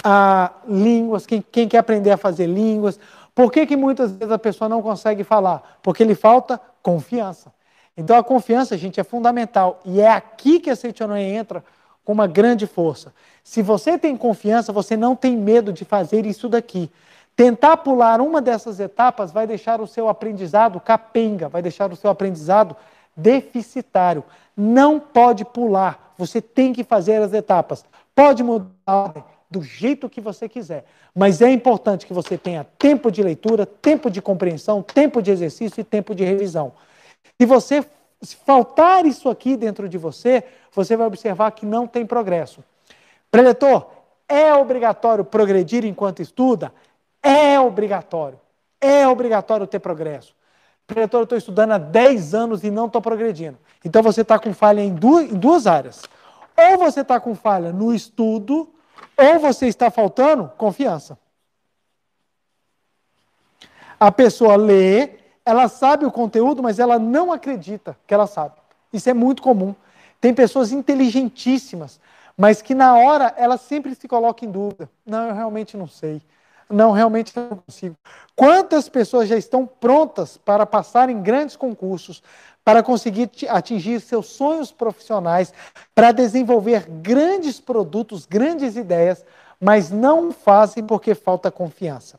A ah, línguas, quem, quem quer aprender a fazer línguas, por que, que muitas vezes a pessoa não consegue falar? Porque lhe falta confiança. Então a confiança, gente, é fundamental. E é aqui que a Seitianoia entra com uma grande força. Se você tem confiança, você não tem medo de fazer isso daqui. Tentar pular uma dessas etapas vai deixar o seu aprendizado capenga, vai deixar o seu aprendizado deficitário. Não pode pular, você tem que fazer as etapas. Pode mudar a ordem, do jeito que você quiser. Mas é importante que você tenha tempo de leitura, tempo de compreensão, tempo de exercício e tempo de revisão. Se você se faltar isso aqui dentro de você, você vai observar que não tem progresso. Preletor, é obrigatório progredir enquanto estuda? É obrigatório. É obrigatório ter progresso. Preletor, eu estou estudando há 10 anos e não estou progredindo. Então você está com falha em duas, em duas áreas. Ou você está com falha no estudo, ou você está faltando confiança. A pessoa lê, ela sabe o conteúdo, mas ela não acredita que ela sabe. Isso é muito comum. Tem pessoas inteligentíssimas, mas que na hora ela sempre se coloca em dúvida. Não, eu realmente não sei. Não, realmente não consigo. Quantas pessoas já estão prontas para passar em grandes concursos, para conseguir atingir seus sonhos profissionais, para desenvolver grandes produtos, grandes ideias, mas não fazem porque falta confiança.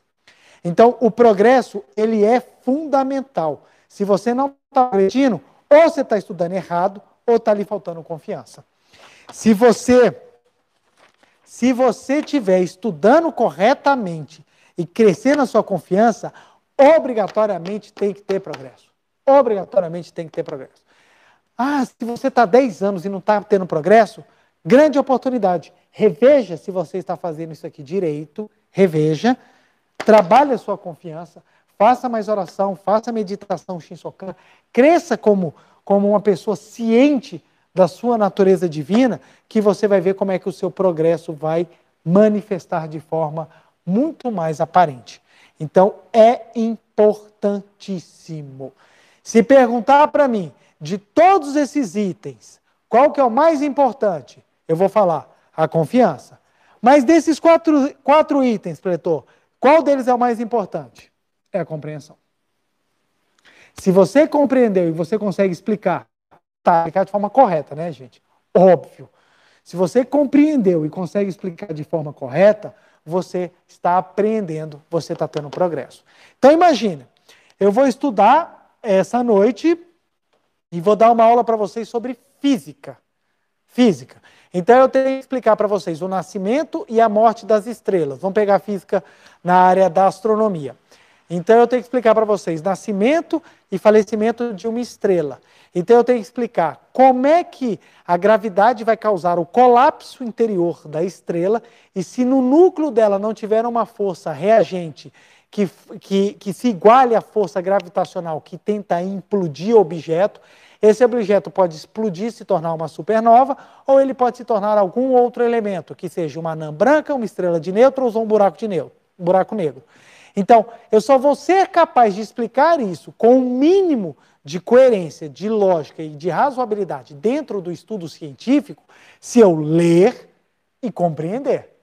Então, o progresso ele é fundamental. Se você não está progredindo, ou você está estudando errado, ou está lhe faltando confiança. Se você se você tiver estudando corretamente e crescendo a sua confiança, obrigatoriamente tem que ter progresso. Obrigatoriamente tem que ter progresso. Ah, se você está 10 anos e não está tendo progresso, grande oportunidade. Reveja se você está fazendo isso aqui direito, reveja, trabalhe a sua confiança, faça mais oração, faça meditação Shinsokan, cresça como, como uma pessoa ciente da sua natureza divina, que você vai ver como é que o seu progresso vai manifestar de forma muito mais aparente. Então, é importantíssimo. Se perguntar para mim, de todos esses itens, qual que é o mais importante? Eu vou falar, a confiança. Mas desses quatro, quatro itens, Pretor, qual deles é o mais importante? É a compreensão. Se você compreendeu e você consegue explicar, tá, explicar de forma correta, né, gente? Óbvio. Se você compreendeu e consegue explicar de forma correta, você está aprendendo, você está tendo progresso. Então imagina, eu vou estudar essa noite e vou dar uma aula para vocês sobre física. Física. Então eu tenho que explicar para vocês o nascimento e a morte das estrelas. Vamos pegar física na área da astronomia. Então eu tenho que explicar para vocês nascimento e falecimento de uma estrela. Então eu tenho que explicar como é que a gravidade vai causar o colapso interior da estrela e se no núcleo dela não tiver uma força reagente que, que, que se iguale à força gravitacional que tenta implodir o objeto, esse objeto pode explodir, se tornar uma supernova, ou ele pode se tornar algum outro elemento, que seja uma anã branca, uma estrela de nêutrons ou um buraco, de neutro, um buraco negro. Então, eu só vou ser capaz de explicar isso com o um mínimo de coerência, de lógica e de razoabilidade dentro do estudo científico se eu ler e compreender.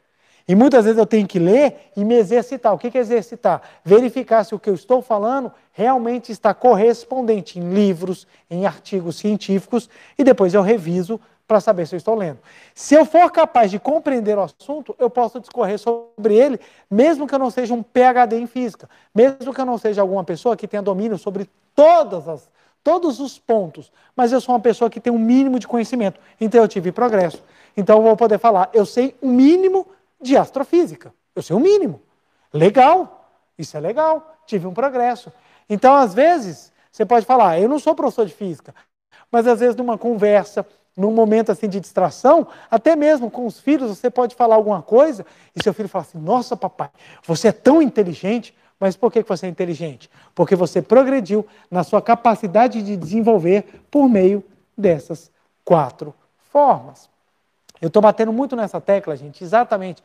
E muitas vezes eu tenho que ler e me exercitar. O que é exercitar? Verificar se o que eu estou falando realmente está correspondente em livros, em artigos científicos, e depois eu reviso para saber se eu estou lendo. Se eu for capaz de compreender o assunto, eu posso discorrer sobre ele, mesmo que eu não seja um PhD em física, mesmo que eu não seja alguma pessoa que tenha domínio sobre todas as, todos os pontos, mas eu sou uma pessoa que tem um mínimo de conhecimento, então eu tive progresso. Então eu vou poder falar, eu sei o mínimo de astrofísica. Eu sei o mínimo. Legal, isso é legal, tive um progresso. Então, às vezes, você pode falar, ah, eu não sou professor de física, mas às vezes numa conversa, num momento assim de distração, até mesmo com os filhos, você pode falar alguma coisa e seu filho fala assim: Nossa, papai, você é tão inteligente. Mas por que você é inteligente? Porque você progrediu na sua capacidade de desenvolver por meio dessas quatro formas. Eu estou batendo muito nessa tecla, gente, exatamente.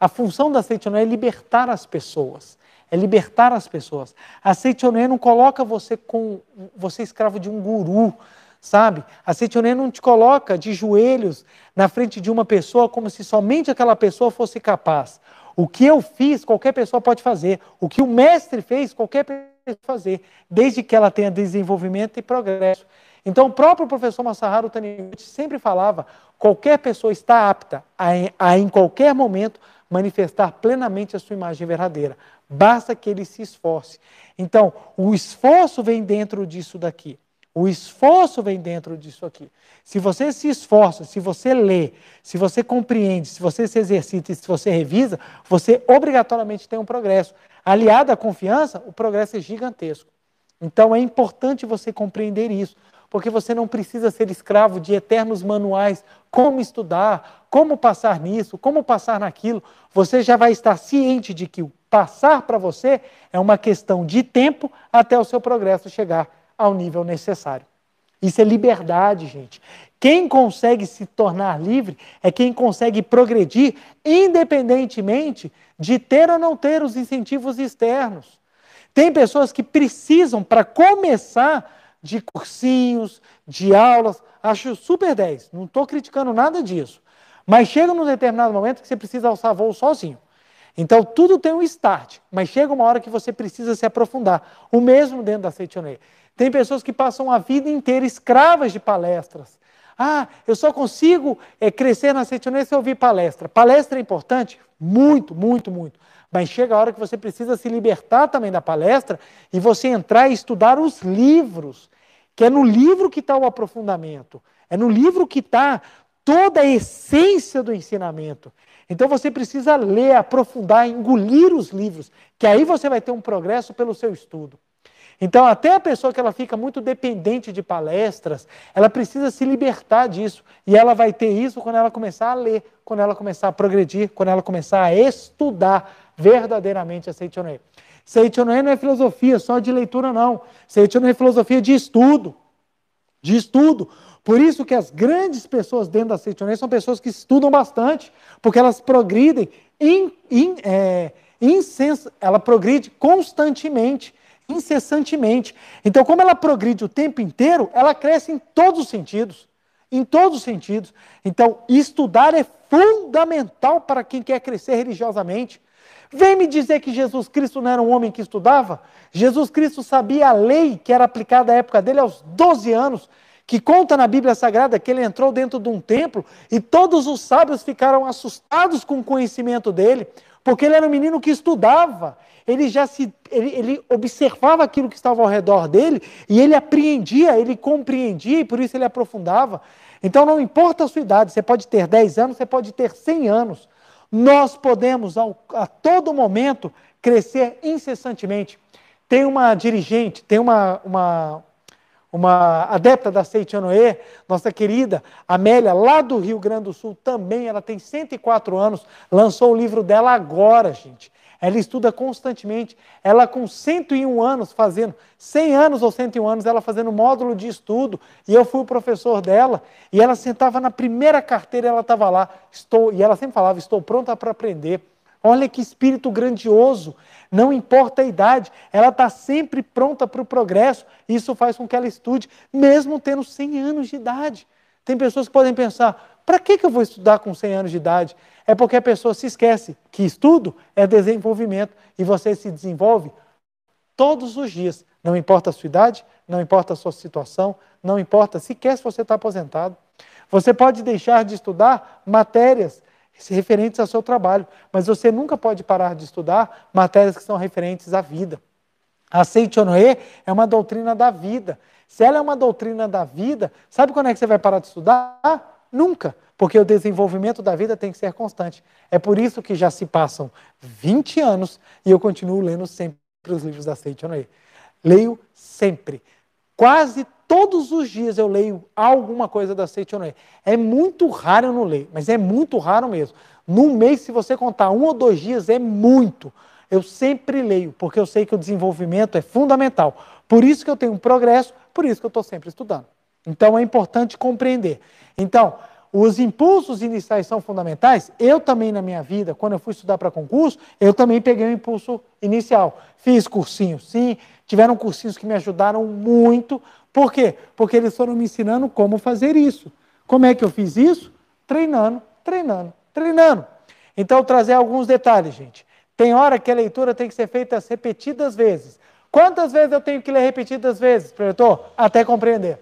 A função da Seitione é libertar as pessoas. É libertar as pessoas. A Seitione não coloca você com você é escravo de um guru, sabe? A Seitione não te coloca de joelhos na frente de uma pessoa como se somente aquela pessoa fosse capaz. O que eu fiz, qualquer pessoa pode fazer. O que o mestre fez, qualquer pessoa pode fazer, desde que ela tenha desenvolvimento e progresso. Então, o próprio professor Masaharu Taniguchi sempre falava: qualquer pessoa está apta a, a, em qualquer momento, manifestar plenamente a sua imagem verdadeira. Basta que ele se esforce. Então, o esforço vem dentro disso daqui. O esforço vem dentro disso aqui. Se você se esforça, se você lê, se você compreende, se você se exercita e se você revisa, você obrigatoriamente tem um progresso. Aliado à confiança, o progresso é gigantesco. Então é importante você compreender isso porque você não precisa ser escravo de eternos manuais, como estudar, como passar nisso, como passar naquilo. Você já vai estar ciente de que o passar para você é uma questão de tempo até o seu progresso chegar ao nível necessário. Isso é liberdade, gente. Quem consegue se tornar livre é quem consegue progredir independentemente de ter ou não ter os incentivos externos. Tem pessoas que precisam, para começar, de cursinhos, de aulas. Acho super 10. Não estou criticando nada disso. Mas chega num determinado momento que você precisa alçar voo sozinho. Então tudo tem um start, mas chega uma hora que você precisa se aprofundar. O mesmo dentro da Seitonei. Tem pessoas que passam a vida inteira escravas de palestras. Ah, eu só consigo é, crescer na Seitonei se eu ouvir palestra. Palestra é importante? Muito, muito, muito. Mas chega a hora que você precisa se libertar também da palestra e você entrar e estudar os livros, que é no livro que está o aprofundamento, é no livro que está toda a essência do ensinamento. Então você precisa ler, aprofundar, engolir os livros, que aí você vai ter um progresso pelo seu estudo. Então, até a pessoa que ela fica muito dependente de palestras, ela precisa se libertar disso. E ela vai ter isso quando ela começar a ler, quando ela começar a progredir, quando ela começar a estudar verdadeiramente a Seitonei. Seitonei não é filosofia só de leitura, não. Seitonei é filosofia de estudo. De estudo. Por isso que as grandes pessoas dentro da Seitonei são pessoas que estudam bastante, porque elas progridem, in, in, é, ela progride constantemente, incessantemente. Então, como ela progride o tempo inteiro, ela cresce em todos os sentidos em todos os sentidos. Então, estudar é fundamental para quem quer crescer religiosamente. Vem me dizer que Jesus Cristo não era um homem que estudava? Jesus Cristo sabia a lei que era aplicada à época dele aos 12 anos, que conta na Bíblia Sagrada que ele entrou dentro de um templo e todos os sábios ficaram assustados com o conhecimento dele, porque ele era um menino que estudava, ele já se ele, ele observava aquilo que estava ao redor dele e ele apreendia, ele compreendia e por isso ele aprofundava. Então não importa a sua idade, você pode ter 10 anos, você pode ter 100 anos. Nós podemos ao, a todo momento crescer incessantemente. Tem uma dirigente, tem uma, uma, uma adepta da Seitianoe, nossa querida Amélia, lá do Rio Grande do Sul também, ela tem 104 anos, lançou o livro dela agora, gente. Ela estuda constantemente. Ela, com 101 anos fazendo, 100 anos ou 101 anos, ela fazendo módulo de estudo, e eu fui o professor dela, e ela sentava na primeira carteira, ela estava lá, estou, e ela sempre falava: Estou pronta para aprender. Olha que espírito grandioso, não importa a idade, ela está sempre pronta para o progresso. Isso faz com que ela estude, mesmo tendo 100 anos de idade. Tem pessoas que podem pensar: para que, que eu vou estudar com 100 anos de idade? É porque a pessoa se esquece que estudo é desenvolvimento e você se desenvolve todos os dias. Não importa a sua idade, não importa a sua situação, não importa sequer se você está aposentado. Você pode deixar de estudar matérias referentes ao seu trabalho, mas você nunca pode parar de estudar matérias que são referentes à vida. A Seichonoe é uma doutrina da vida. Se ela é uma doutrina da vida, sabe quando é que você vai parar de estudar? Nunca, porque o desenvolvimento da vida tem que ser constante. É por isso que já se passam 20 anos e eu continuo lendo sempre os livros da Seitonei. Leio sempre. Quase todos os dias eu leio alguma coisa da Seitonei. É muito raro eu não ler, mas é muito raro mesmo. Num mês, se você contar um ou dois dias, é muito. Eu sempre leio, porque eu sei que o desenvolvimento é fundamental. Por isso que eu tenho um progresso, por isso que eu estou sempre estudando. Então é importante compreender. Então, os impulsos iniciais são fundamentais. Eu também, na minha vida, quando eu fui estudar para concurso, eu também peguei um impulso inicial. Fiz cursinho, sim. Tiveram cursinhos que me ajudaram muito. Por quê? Porque eles foram me ensinando como fazer isso. Como é que eu fiz isso? Treinando, treinando, treinando. Então, trazer alguns detalhes, gente. Tem hora que a leitura tem que ser feita repetidas vezes. Quantas vezes eu tenho que ler repetidas vezes, professor? Até compreender.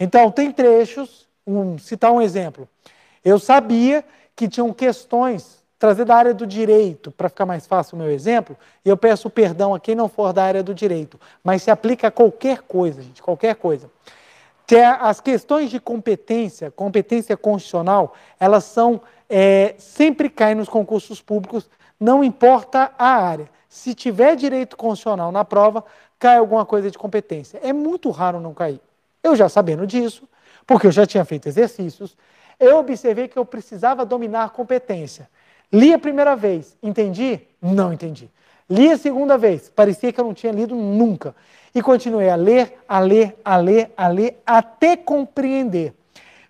Então, tem trechos, um, citar um exemplo. Eu sabia que tinham questões, trazer da área do direito, para ficar mais fácil o meu exemplo, e eu peço perdão a quem não for da área do direito, mas se aplica a qualquer coisa, gente, qualquer coisa. Que é as questões de competência, competência constitucional, elas são, é, sempre caem nos concursos públicos, não importa a área. Se tiver direito constitucional na prova, cai alguma coisa de competência. É muito raro não cair. Eu já sabendo disso, porque eu já tinha feito exercícios, eu observei que eu precisava dominar a competência. Li a primeira vez, entendi? Não entendi. Li a segunda vez, parecia que eu não tinha lido nunca. E continuei a ler, a ler, a ler, a ler, até compreender.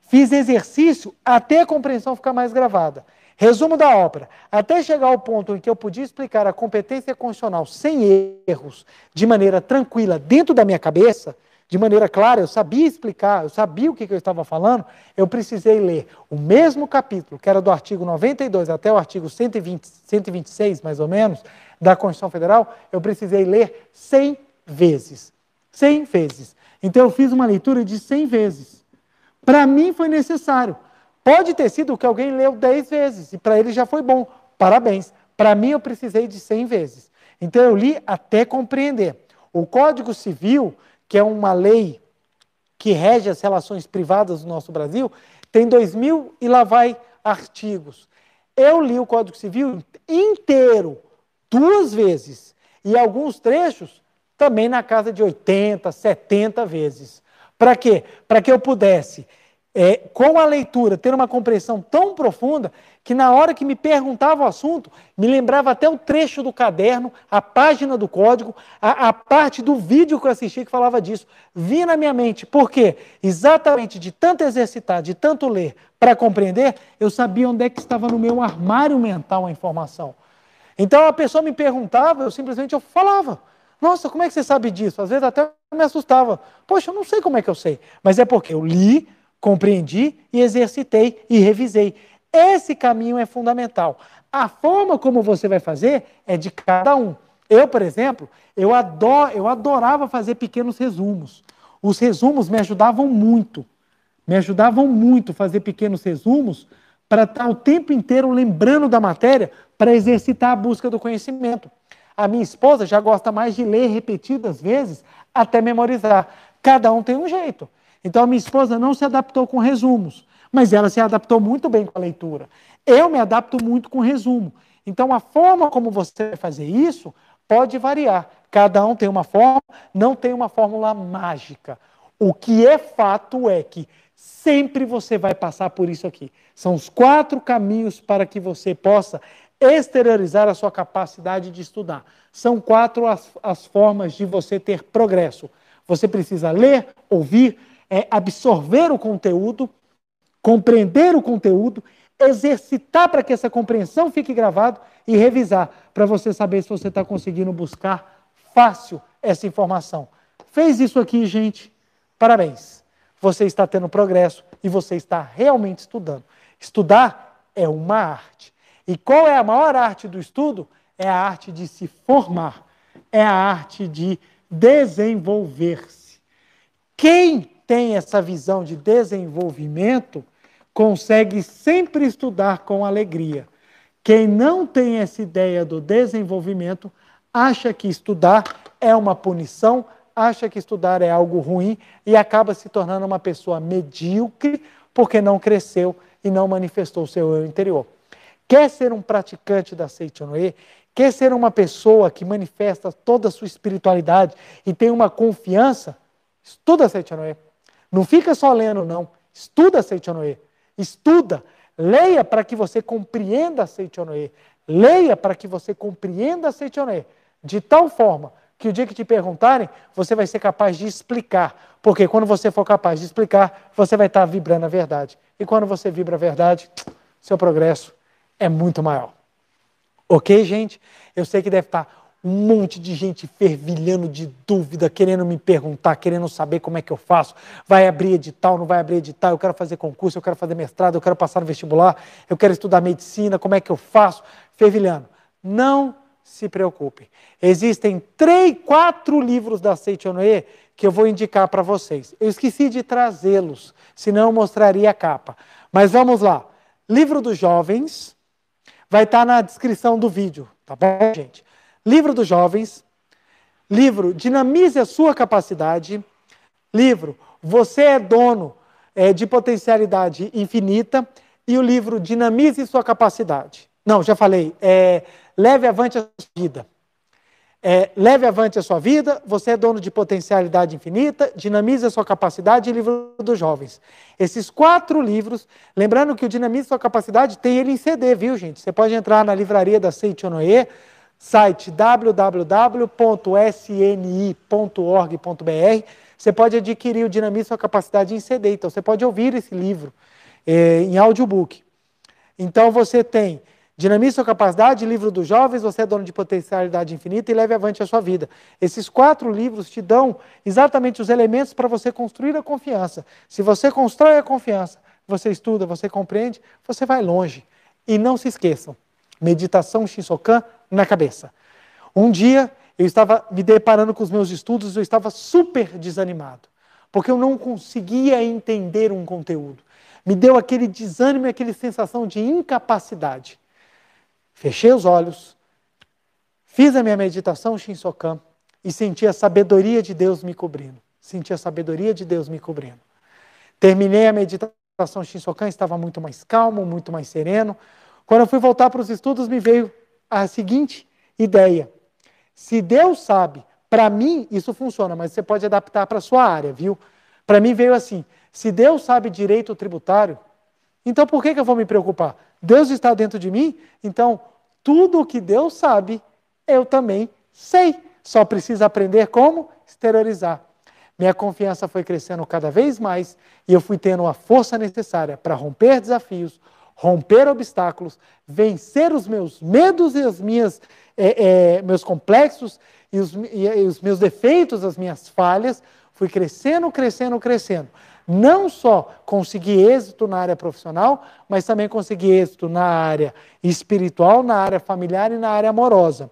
Fiz exercício até a compreensão ficar mais gravada. Resumo da obra: até chegar ao ponto em que eu podia explicar a competência constitucional sem erros, de maneira tranquila, dentro da minha cabeça, de maneira clara, eu sabia explicar, eu sabia o que, que eu estava falando, eu precisei ler o mesmo capítulo, que era do artigo 92 até o artigo 120, 126, mais ou menos, da Constituição Federal, eu precisei ler 100 vezes. 100 vezes. Então eu fiz uma leitura de 100 vezes. Para mim foi necessário. Pode ter sido que alguém leu 10 vezes e para ele já foi bom. Parabéns. Para mim eu precisei de 100 vezes. Então eu li até compreender. O Código Civil que é uma lei que rege as relações privadas do nosso Brasil, tem dois mil e lá vai artigos. Eu li o Código Civil inteiro, duas vezes, e alguns trechos também na casa de 80, 70 vezes. Para quê? Para que eu pudesse é, com a leitura, ter uma compreensão tão profunda que na hora que me perguntava o assunto, me lembrava até o trecho do caderno, a página do código, a, a parte do vídeo que eu assisti que falava disso. Vi na minha mente, porque exatamente de tanto exercitar, de tanto ler, para compreender, eu sabia onde é que estava no meu armário mental a informação. Então a pessoa me perguntava, eu simplesmente eu falava. Nossa, como é que você sabe disso? Às vezes até me assustava. Poxa, eu não sei como é que eu sei. Mas é porque eu li, Compreendi e exercitei e revisei. Esse caminho é fundamental. A forma como você vai fazer é de cada um. Eu, por exemplo, eu, adoro, eu adorava fazer pequenos resumos. Os resumos me ajudavam muito. Me ajudavam muito fazer pequenos resumos para estar tá o tempo inteiro lembrando da matéria para exercitar a busca do conhecimento. A minha esposa já gosta mais de ler repetidas vezes até memorizar. Cada um tem um jeito. Então a minha esposa não se adaptou com resumos, mas ela se adaptou muito bem com a leitura. Eu me adapto muito com resumo. Então a forma como você vai fazer isso pode variar. Cada um tem uma forma, não tem uma fórmula mágica. O que é fato é que sempre você vai passar por isso aqui. São os quatro caminhos para que você possa exteriorizar a sua capacidade de estudar. São quatro as, as formas de você ter progresso. Você precisa ler, ouvir, é absorver o conteúdo, compreender o conteúdo, exercitar para que essa compreensão fique gravada e revisar para você saber se você está conseguindo buscar fácil essa informação. Fez isso aqui, gente? Parabéns. Você está tendo progresso e você está realmente estudando. Estudar é uma arte. E qual é a maior arte do estudo? É a arte de se formar, é a arte de desenvolver-se. Quem tem essa visão de desenvolvimento consegue sempre estudar com alegria. Quem não tem essa ideia do desenvolvimento acha que estudar é uma punição, acha que estudar é algo ruim e acaba se tornando uma pessoa medíocre porque não cresceu e não manifestou seu eu interior. Quer ser um praticante da Seichonoe? Quer ser uma pessoa que manifesta toda a sua espiritualidade e tem uma confiança? Estuda Seichonoe. Não fica só lendo, não. Estuda Seichonoe. Estuda. Leia para que você compreenda Seichonoe. Leia para que você compreenda Seichonoe. De tal forma que o dia que te perguntarem, você vai ser capaz de explicar. Porque quando você for capaz de explicar, você vai estar vibrando a verdade. E quando você vibra a verdade, seu progresso é muito maior. Ok, gente? Eu sei que deve estar um monte de gente fervilhando de dúvida, querendo me perguntar, querendo saber como é que eu faço. Vai abrir edital, não vai abrir edital? Eu quero fazer concurso, eu quero fazer mestrado, eu quero passar no vestibular, eu quero estudar medicina, como é que eu faço? Fervilhando. Não se preocupem. Existem três, quatro livros da Seichonoe que eu vou indicar para vocês. Eu esqueci de trazê-los, senão eu mostraria a capa. Mas vamos lá. Livro dos Jovens vai estar tá na descrição do vídeo, tá bom, gente? Livro dos Jovens, livro Dinamize a Sua Capacidade, livro Você é Dono é, de Potencialidade Infinita e o livro Dinamize Sua Capacidade. Não, já falei, é, leve avante a sua vida. É, leve avante a sua vida, você é dono de potencialidade infinita, dinamize a sua capacidade e livro dos jovens. Esses quatro livros, lembrando que o Dinamize a Sua Capacidade tem ele em CD, viu gente? Você pode entrar na livraria da Seitonoe, site www.sni.org.br. Você pode adquirir o Dinamite Sua Capacidade em CD. Então, você pode ouvir esse livro eh, em audiobook. Então, você tem Dinamite Sua Capacidade, Livro dos Jovens, Você é Dono de Potencialidade Infinita e Leve Avante a Sua Vida. Esses quatro livros te dão exatamente os elementos para você construir a confiança. Se você constrói a confiança, você estuda, você compreende, você vai longe. E não se esqueçam, meditação Shinsokan na cabeça. Um dia eu estava me deparando com os meus estudos, eu estava super desanimado, porque eu não conseguia entender um conteúdo. Me deu aquele desânimo e aquela sensação de incapacidade. Fechei os olhos, fiz a minha meditação Shinsokan e senti a sabedoria de Deus me cobrindo. Senti a sabedoria de Deus me cobrindo. Terminei a meditação Shinsokan, estava muito mais calmo, muito mais sereno. Quando eu fui voltar para os estudos, me veio a seguinte ideia: se Deus sabe, para mim isso funciona, mas você pode adaptar para sua área, viu? Para mim veio assim: se Deus sabe direito tributário, então por que, que eu vou me preocupar? Deus está dentro de mim, então tudo o que Deus sabe, eu também sei. Só precisa aprender como exteriorizar. Minha confiança foi crescendo cada vez mais e eu fui tendo a força necessária para romper desafios, romper obstáculos, vencer os meus medos e as minhas, é, é, meus complexos e os, e, e os meus defeitos, as minhas falhas. Fui crescendo, crescendo, crescendo. Não só consegui êxito na área profissional, mas também consegui êxito na área espiritual, na área familiar e na área amorosa.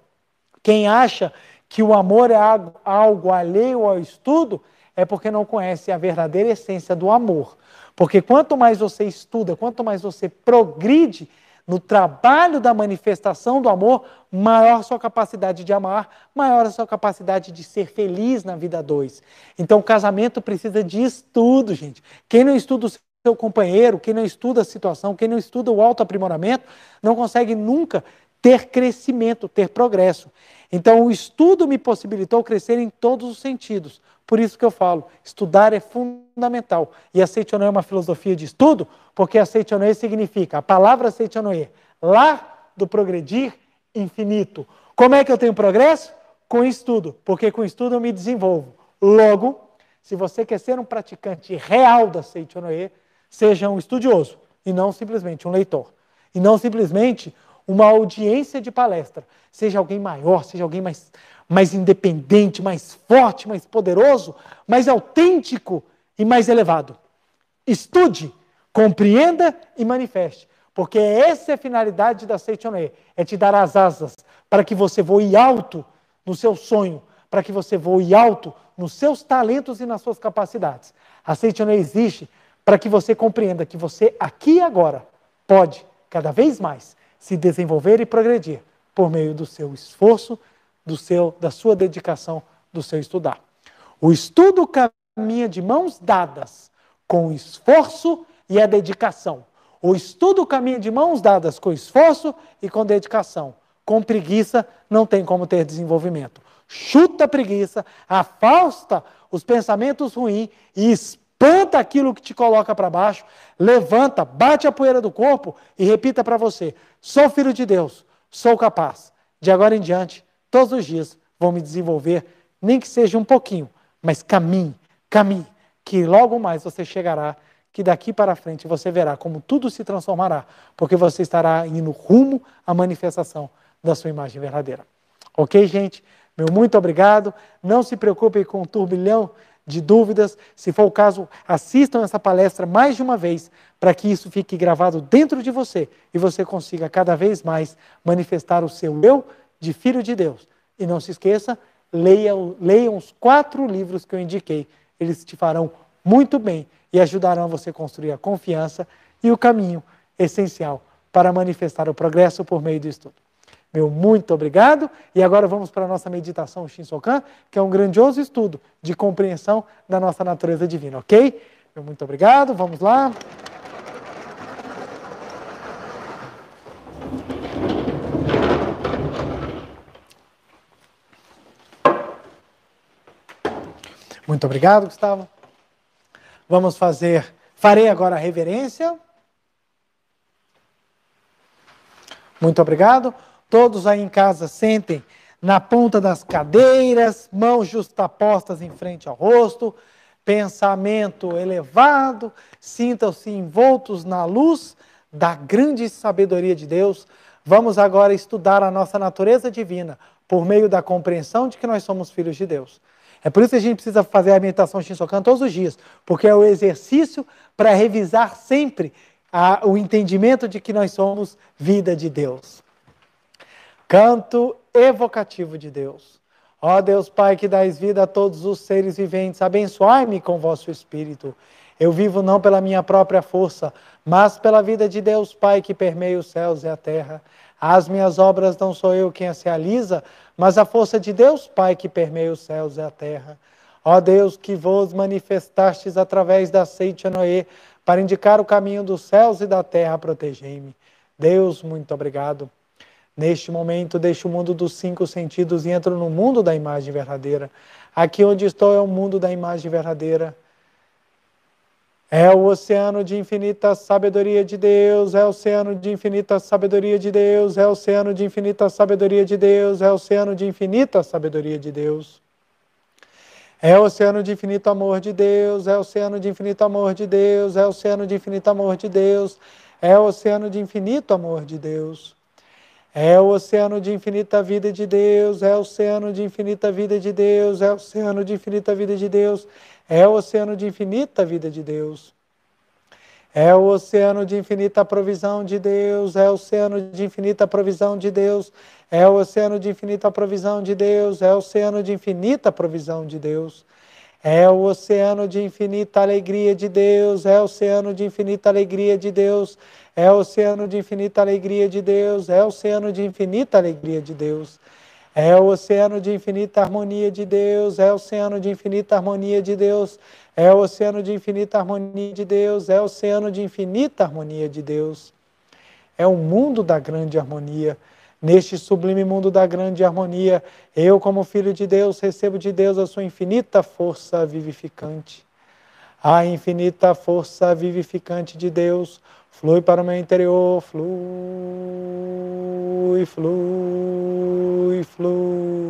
Quem acha que o amor é algo alheio ao estudo é porque não conhece a verdadeira essência do amor. Porque quanto mais você estuda, quanto mais você progride no trabalho da manifestação do amor, maior sua capacidade de amar, maior a sua capacidade de ser feliz na vida dois. Então, o casamento precisa de estudo, gente. Quem não estuda o seu companheiro, quem não estuda a situação, quem não estuda o autoaprimoramento, não consegue nunca ter crescimento, ter progresso. Então, o estudo me possibilitou crescer em todos os sentidos. Por isso que eu falo, estudar é fundamental. E a Seichonoe é uma filosofia de estudo, porque a Seichonoe significa, a palavra Seichonoe, lá do progredir infinito. Como é que eu tenho progresso? Com estudo, porque com estudo eu me desenvolvo. Logo, se você quer ser um praticante real da Seichonoe, seja um estudioso e não simplesmente um leitor. E não simplesmente uma audiência de palestra. Seja alguém maior, seja alguém mais, mais independente, mais forte, mais poderoso, mais autêntico e mais elevado. Estude, compreenda e manifeste, porque essa é a finalidade da Seitonê, é te dar as asas para que você voe alto no seu sonho, para que você voe alto nos seus talentos e nas suas capacidades. A Seitonê existe para que você compreenda que você aqui e agora pode cada vez mais se desenvolver e progredir por meio do seu esforço do seu, da sua dedicação, do seu estudar. O estudo caminha de mãos dadas com esforço e a dedicação. O estudo caminha de mãos dadas com esforço e com dedicação. Com preguiça não tem como ter desenvolvimento. Chuta a preguiça, afasta os pensamentos ruins e espanta aquilo que te coloca para baixo, levanta, bate a poeira do corpo e repita para você: sou filho de Deus, sou capaz. De agora em diante, todos os dias vou me desenvolver, nem que seja um pouquinho, mas caminhe, caminhe, que logo mais você chegará, que daqui para frente você verá como tudo se transformará, porque você estará indo rumo à manifestação da sua imagem verdadeira. Ok, gente? Meu muito obrigado. Não se preocupe com o um turbilhão de dúvidas. Se for o caso, assistam essa palestra mais de uma vez para que isso fique gravado dentro de você e você consiga cada vez mais manifestar o seu eu de filho de Deus. E não se esqueça, leiam, leiam os quatro livros que eu indiquei. Eles te farão muito bem e ajudarão você a construir a confiança e o caminho essencial para manifestar o progresso por meio do estudo. Meu muito obrigado. E agora vamos para a nossa meditação Shinsokan, que é um grandioso estudo de compreensão da nossa natureza divina, ok? Meu muito obrigado. Vamos lá. Muito obrigado, Gustavo. Vamos fazer. Farei agora a reverência. Muito obrigado. Todos aí em casa sentem na ponta das cadeiras, mãos justapostas em frente ao rosto, pensamento elevado, sintam-se envoltos na luz da grande sabedoria de Deus. Vamos agora estudar a nossa natureza divina por meio da compreensão de que nós somos filhos de Deus. É por isso que a gente precisa fazer a meditação Shinsokan todos os dias, porque é o exercício para revisar sempre a, o entendimento de que nós somos vida de Deus. Canto evocativo de Deus. Ó Deus Pai que dais vida a todos os seres viventes, abençoai-me com vosso espírito. Eu vivo não pela minha própria força, mas pela vida de Deus Pai que permeia os céus e a terra. As minhas obras não sou eu quem as realiza, mas a força de Deus, Pai, que permeia os céus e a terra. Ó Deus, que vos manifestastes através da seite a Noé, para indicar o caminho dos céus e da terra, protegei-me. Deus, muito obrigado. Neste momento, deixo o mundo dos cinco sentidos e entro no mundo da imagem verdadeira. Aqui onde estou é o mundo da imagem verdadeira. É o oceano de infinita sabedoria de Deus, é o oceano de infinita sabedoria de Deus, é o oceano de infinita sabedoria de Deus, é o oceano de infinita sabedoria de Deus. É o oceano de infinito amor de Deus, é o oceano de infinito amor de Deus, é o oceano de infinito amor de Deus, é o oceano de infinito amor de Deus. É o oceano de infinita vida de Deus, é o oceano de infinita vida de Deus, é o oceano de infinita vida de Deus. É é o oceano de infinita vida de Deus. É o oceano de infinita provisão de Deus, é o oceano de infinita provisão de Deus, é o oceano de infinita provisão de Deus, é o oceano de infinita provisão de Deus. É o oceano de infinita alegria de Deus, é o oceano de infinita alegria de Deus, é o oceano de infinita alegria de Deus, é o oceano de infinita alegria de Deus. É é o oceano de infinita harmonia de Deus, é o oceano de infinita harmonia de Deus, é o oceano de infinita harmonia de Deus, é o oceano de infinita harmonia de Deus. É o mundo da grande harmonia. Neste sublime mundo da grande harmonia, eu, como filho de Deus, recebo de Deus a sua infinita força vivificante. A infinita força vivificante de Deus, flui para o meu interior, flui, flui, flui.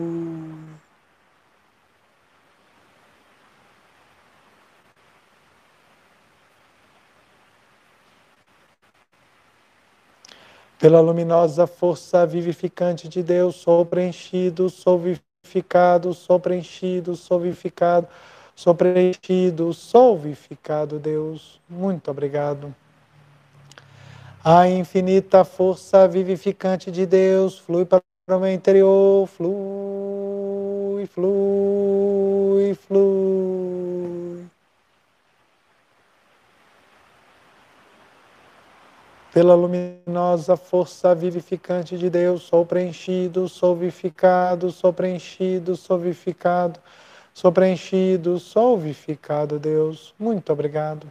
Pela luminosa força vivificante de Deus, sou preenchido, sou vivificado, sou preenchido, sou vivificado, sou preenchido, sou vivificado, Deus. Muito obrigado. A infinita força vivificante de Deus flui para o meu interior, flui, flui, flui. Pela luminosa força vivificante de Deus, sou preenchido, sou vivificado, sou preenchido, sou vivificado, sou preenchido, sou vivificado, Deus. Muito obrigado.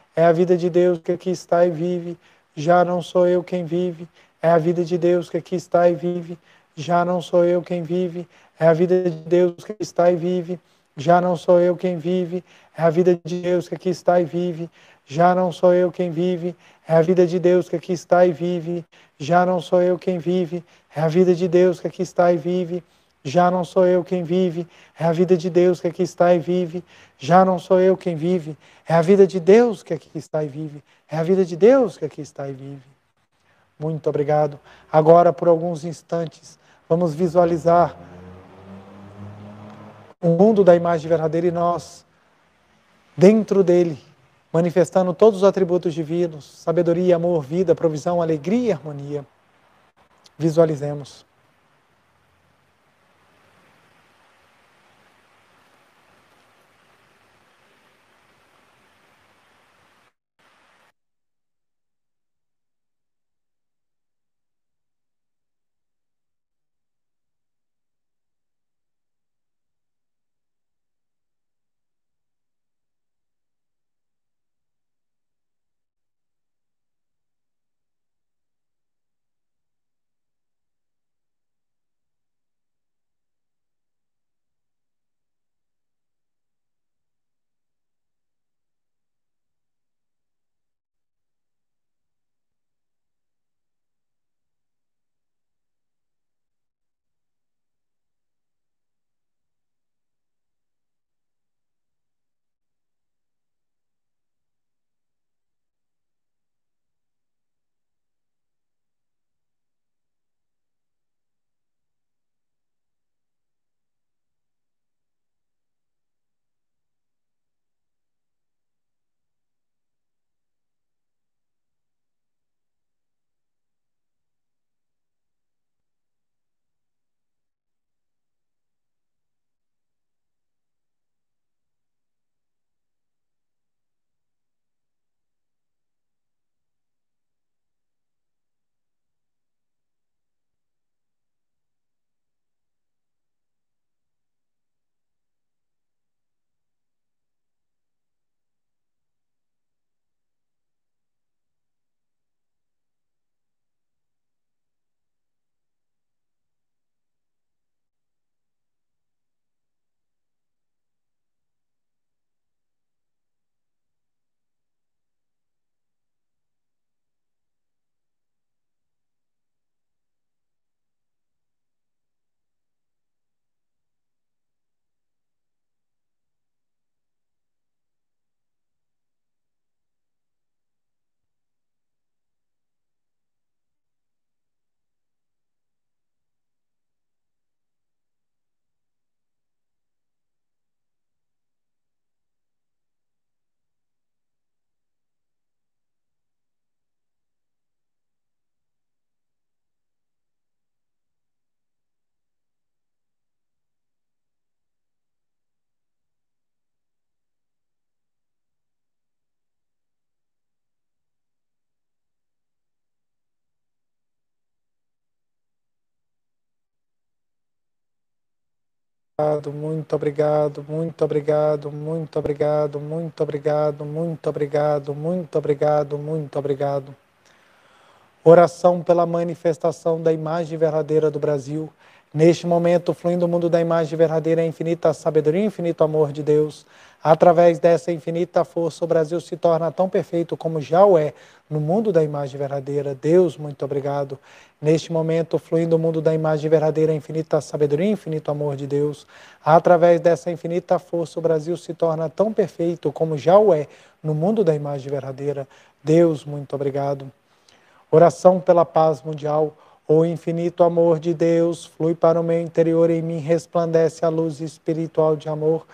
é a vida de Deus que aqui está e vive, já não sou eu quem vive. É a vida de Deus que aqui está e vive, já não sou eu quem vive. É a vida de Deus que está e vive, já não sou eu quem vive. É a vida de Deus que aqui está e vive, já não sou eu quem vive. É a vida de Deus que aqui está e vive, já não sou eu quem vive. É a vida de Deus que aqui está e vive já não sou eu quem vive, é a vida de Deus que aqui está e vive. Já não sou eu quem vive, é a vida de Deus que aqui está e vive. É a vida de Deus que aqui está e vive. Muito obrigado. Agora, por alguns instantes, vamos visualizar o mundo da imagem verdadeira e nós, dentro dele, manifestando todos os atributos divinos sabedoria, amor, vida, provisão, alegria e harmonia. Visualizemos. obrigado, muito obrigado, muito obrigado, muito obrigado, muito obrigado, muito obrigado, muito obrigado, muito obrigado. Oração pela manifestação da imagem verdadeira do Brasil Neste momento, fluindo o mundo da imagem verdadeira, infinita sabedoria infinito amor de Deus, através dessa infinita força, o Brasil se torna tão perfeito como já o é no mundo da imagem verdadeira. Deus, muito obrigado. Neste momento, fluindo o mundo da imagem verdadeira, infinita sabedoria infinito amor de Deus, através dessa infinita força, o Brasil se torna tão perfeito como já o é no mundo da imagem verdadeira. Deus, muito obrigado. Oração pela paz mundial. O infinito amor de Deus flui para o meu interior e em mim resplandece a luz espiritual de amor.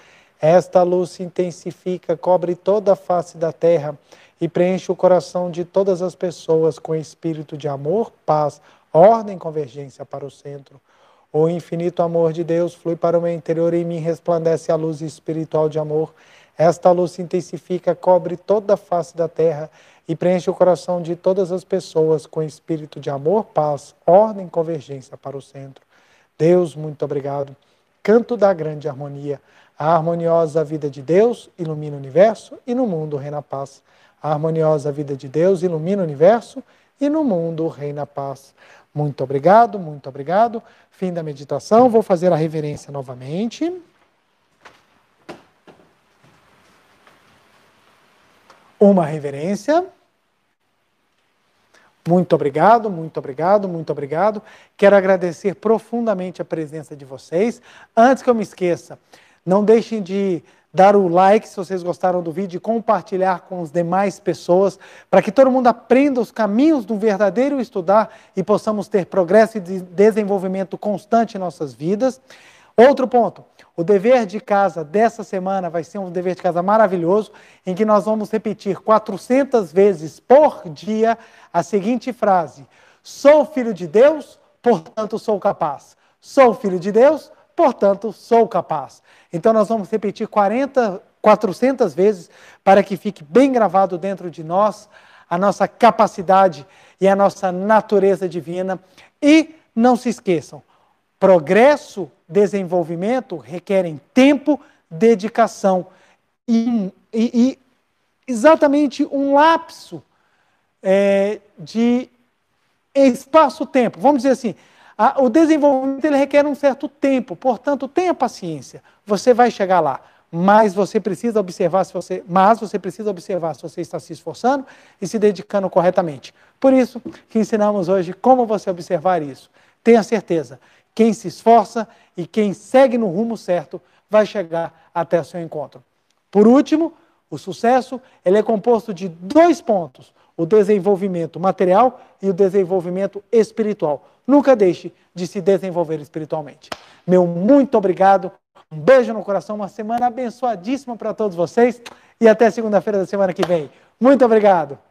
Esta luz se intensifica, cobre toda a face da terra e preenche o coração de todas as pessoas com espírito de amor, paz, ordem e convergência para o centro. O infinito amor de Deus flui para o meu interior e em mim resplandece a luz espiritual de amor. Esta luz se intensifica, cobre toda a face da terra e preenche o coração de todas as pessoas com espírito de amor, paz, ordem e convergência para o centro. Deus, muito obrigado. Canto da grande harmonia. A harmoniosa vida de Deus ilumina o universo e no mundo reina a paz. A harmoniosa vida de Deus ilumina o universo e no mundo reina a paz. Muito obrigado, muito obrigado. Fim da meditação. Vou fazer a reverência novamente. uma reverência. Muito obrigado, muito obrigado, muito obrigado. Quero agradecer profundamente a presença de vocês. Antes que eu me esqueça, não deixem de dar o like se vocês gostaram do vídeo e compartilhar com as demais pessoas, para que todo mundo aprenda os caminhos do verdadeiro estudar e possamos ter progresso e desenvolvimento constante em nossas vidas. Outro ponto, o dever de casa dessa semana vai ser um dever de casa maravilhoso, em que nós vamos repetir 400 vezes por dia a seguinte frase: Sou filho de Deus, portanto sou capaz. Sou filho de Deus, portanto sou capaz. Então nós vamos repetir 40, 400 vezes para que fique bem gravado dentro de nós a nossa capacidade e a nossa natureza divina. E não se esqueçam, Progresso, desenvolvimento requerem tempo, dedicação e, e, e exatamente um lapso é, de espaço-tempo. Vamos dizer assim, a, o desenvolvimento ele requer um certo tempo, portanto, tenha paciência, você vai chegar lá. Mas você precisa observar se você, mas você precisa observar se você está se esforçando e se dedicando corretamente. Por isso que ensinamos hoje como você observar isso. Tenha certeza quem se esforça e quem segue no rumo certo vai chegar até o seu encontro. Por último, o sucesso ele é composto de dois pontos: o desenvolvimento material e o desenvolvimento espiritual. Nunca deixe de se desenvolver espiritualmente. Meu muito obrigado. Um beijo no coração, uma semana abençoadíssima para todos vocês e até segunda-feira da semana que vem. Muito obrigado.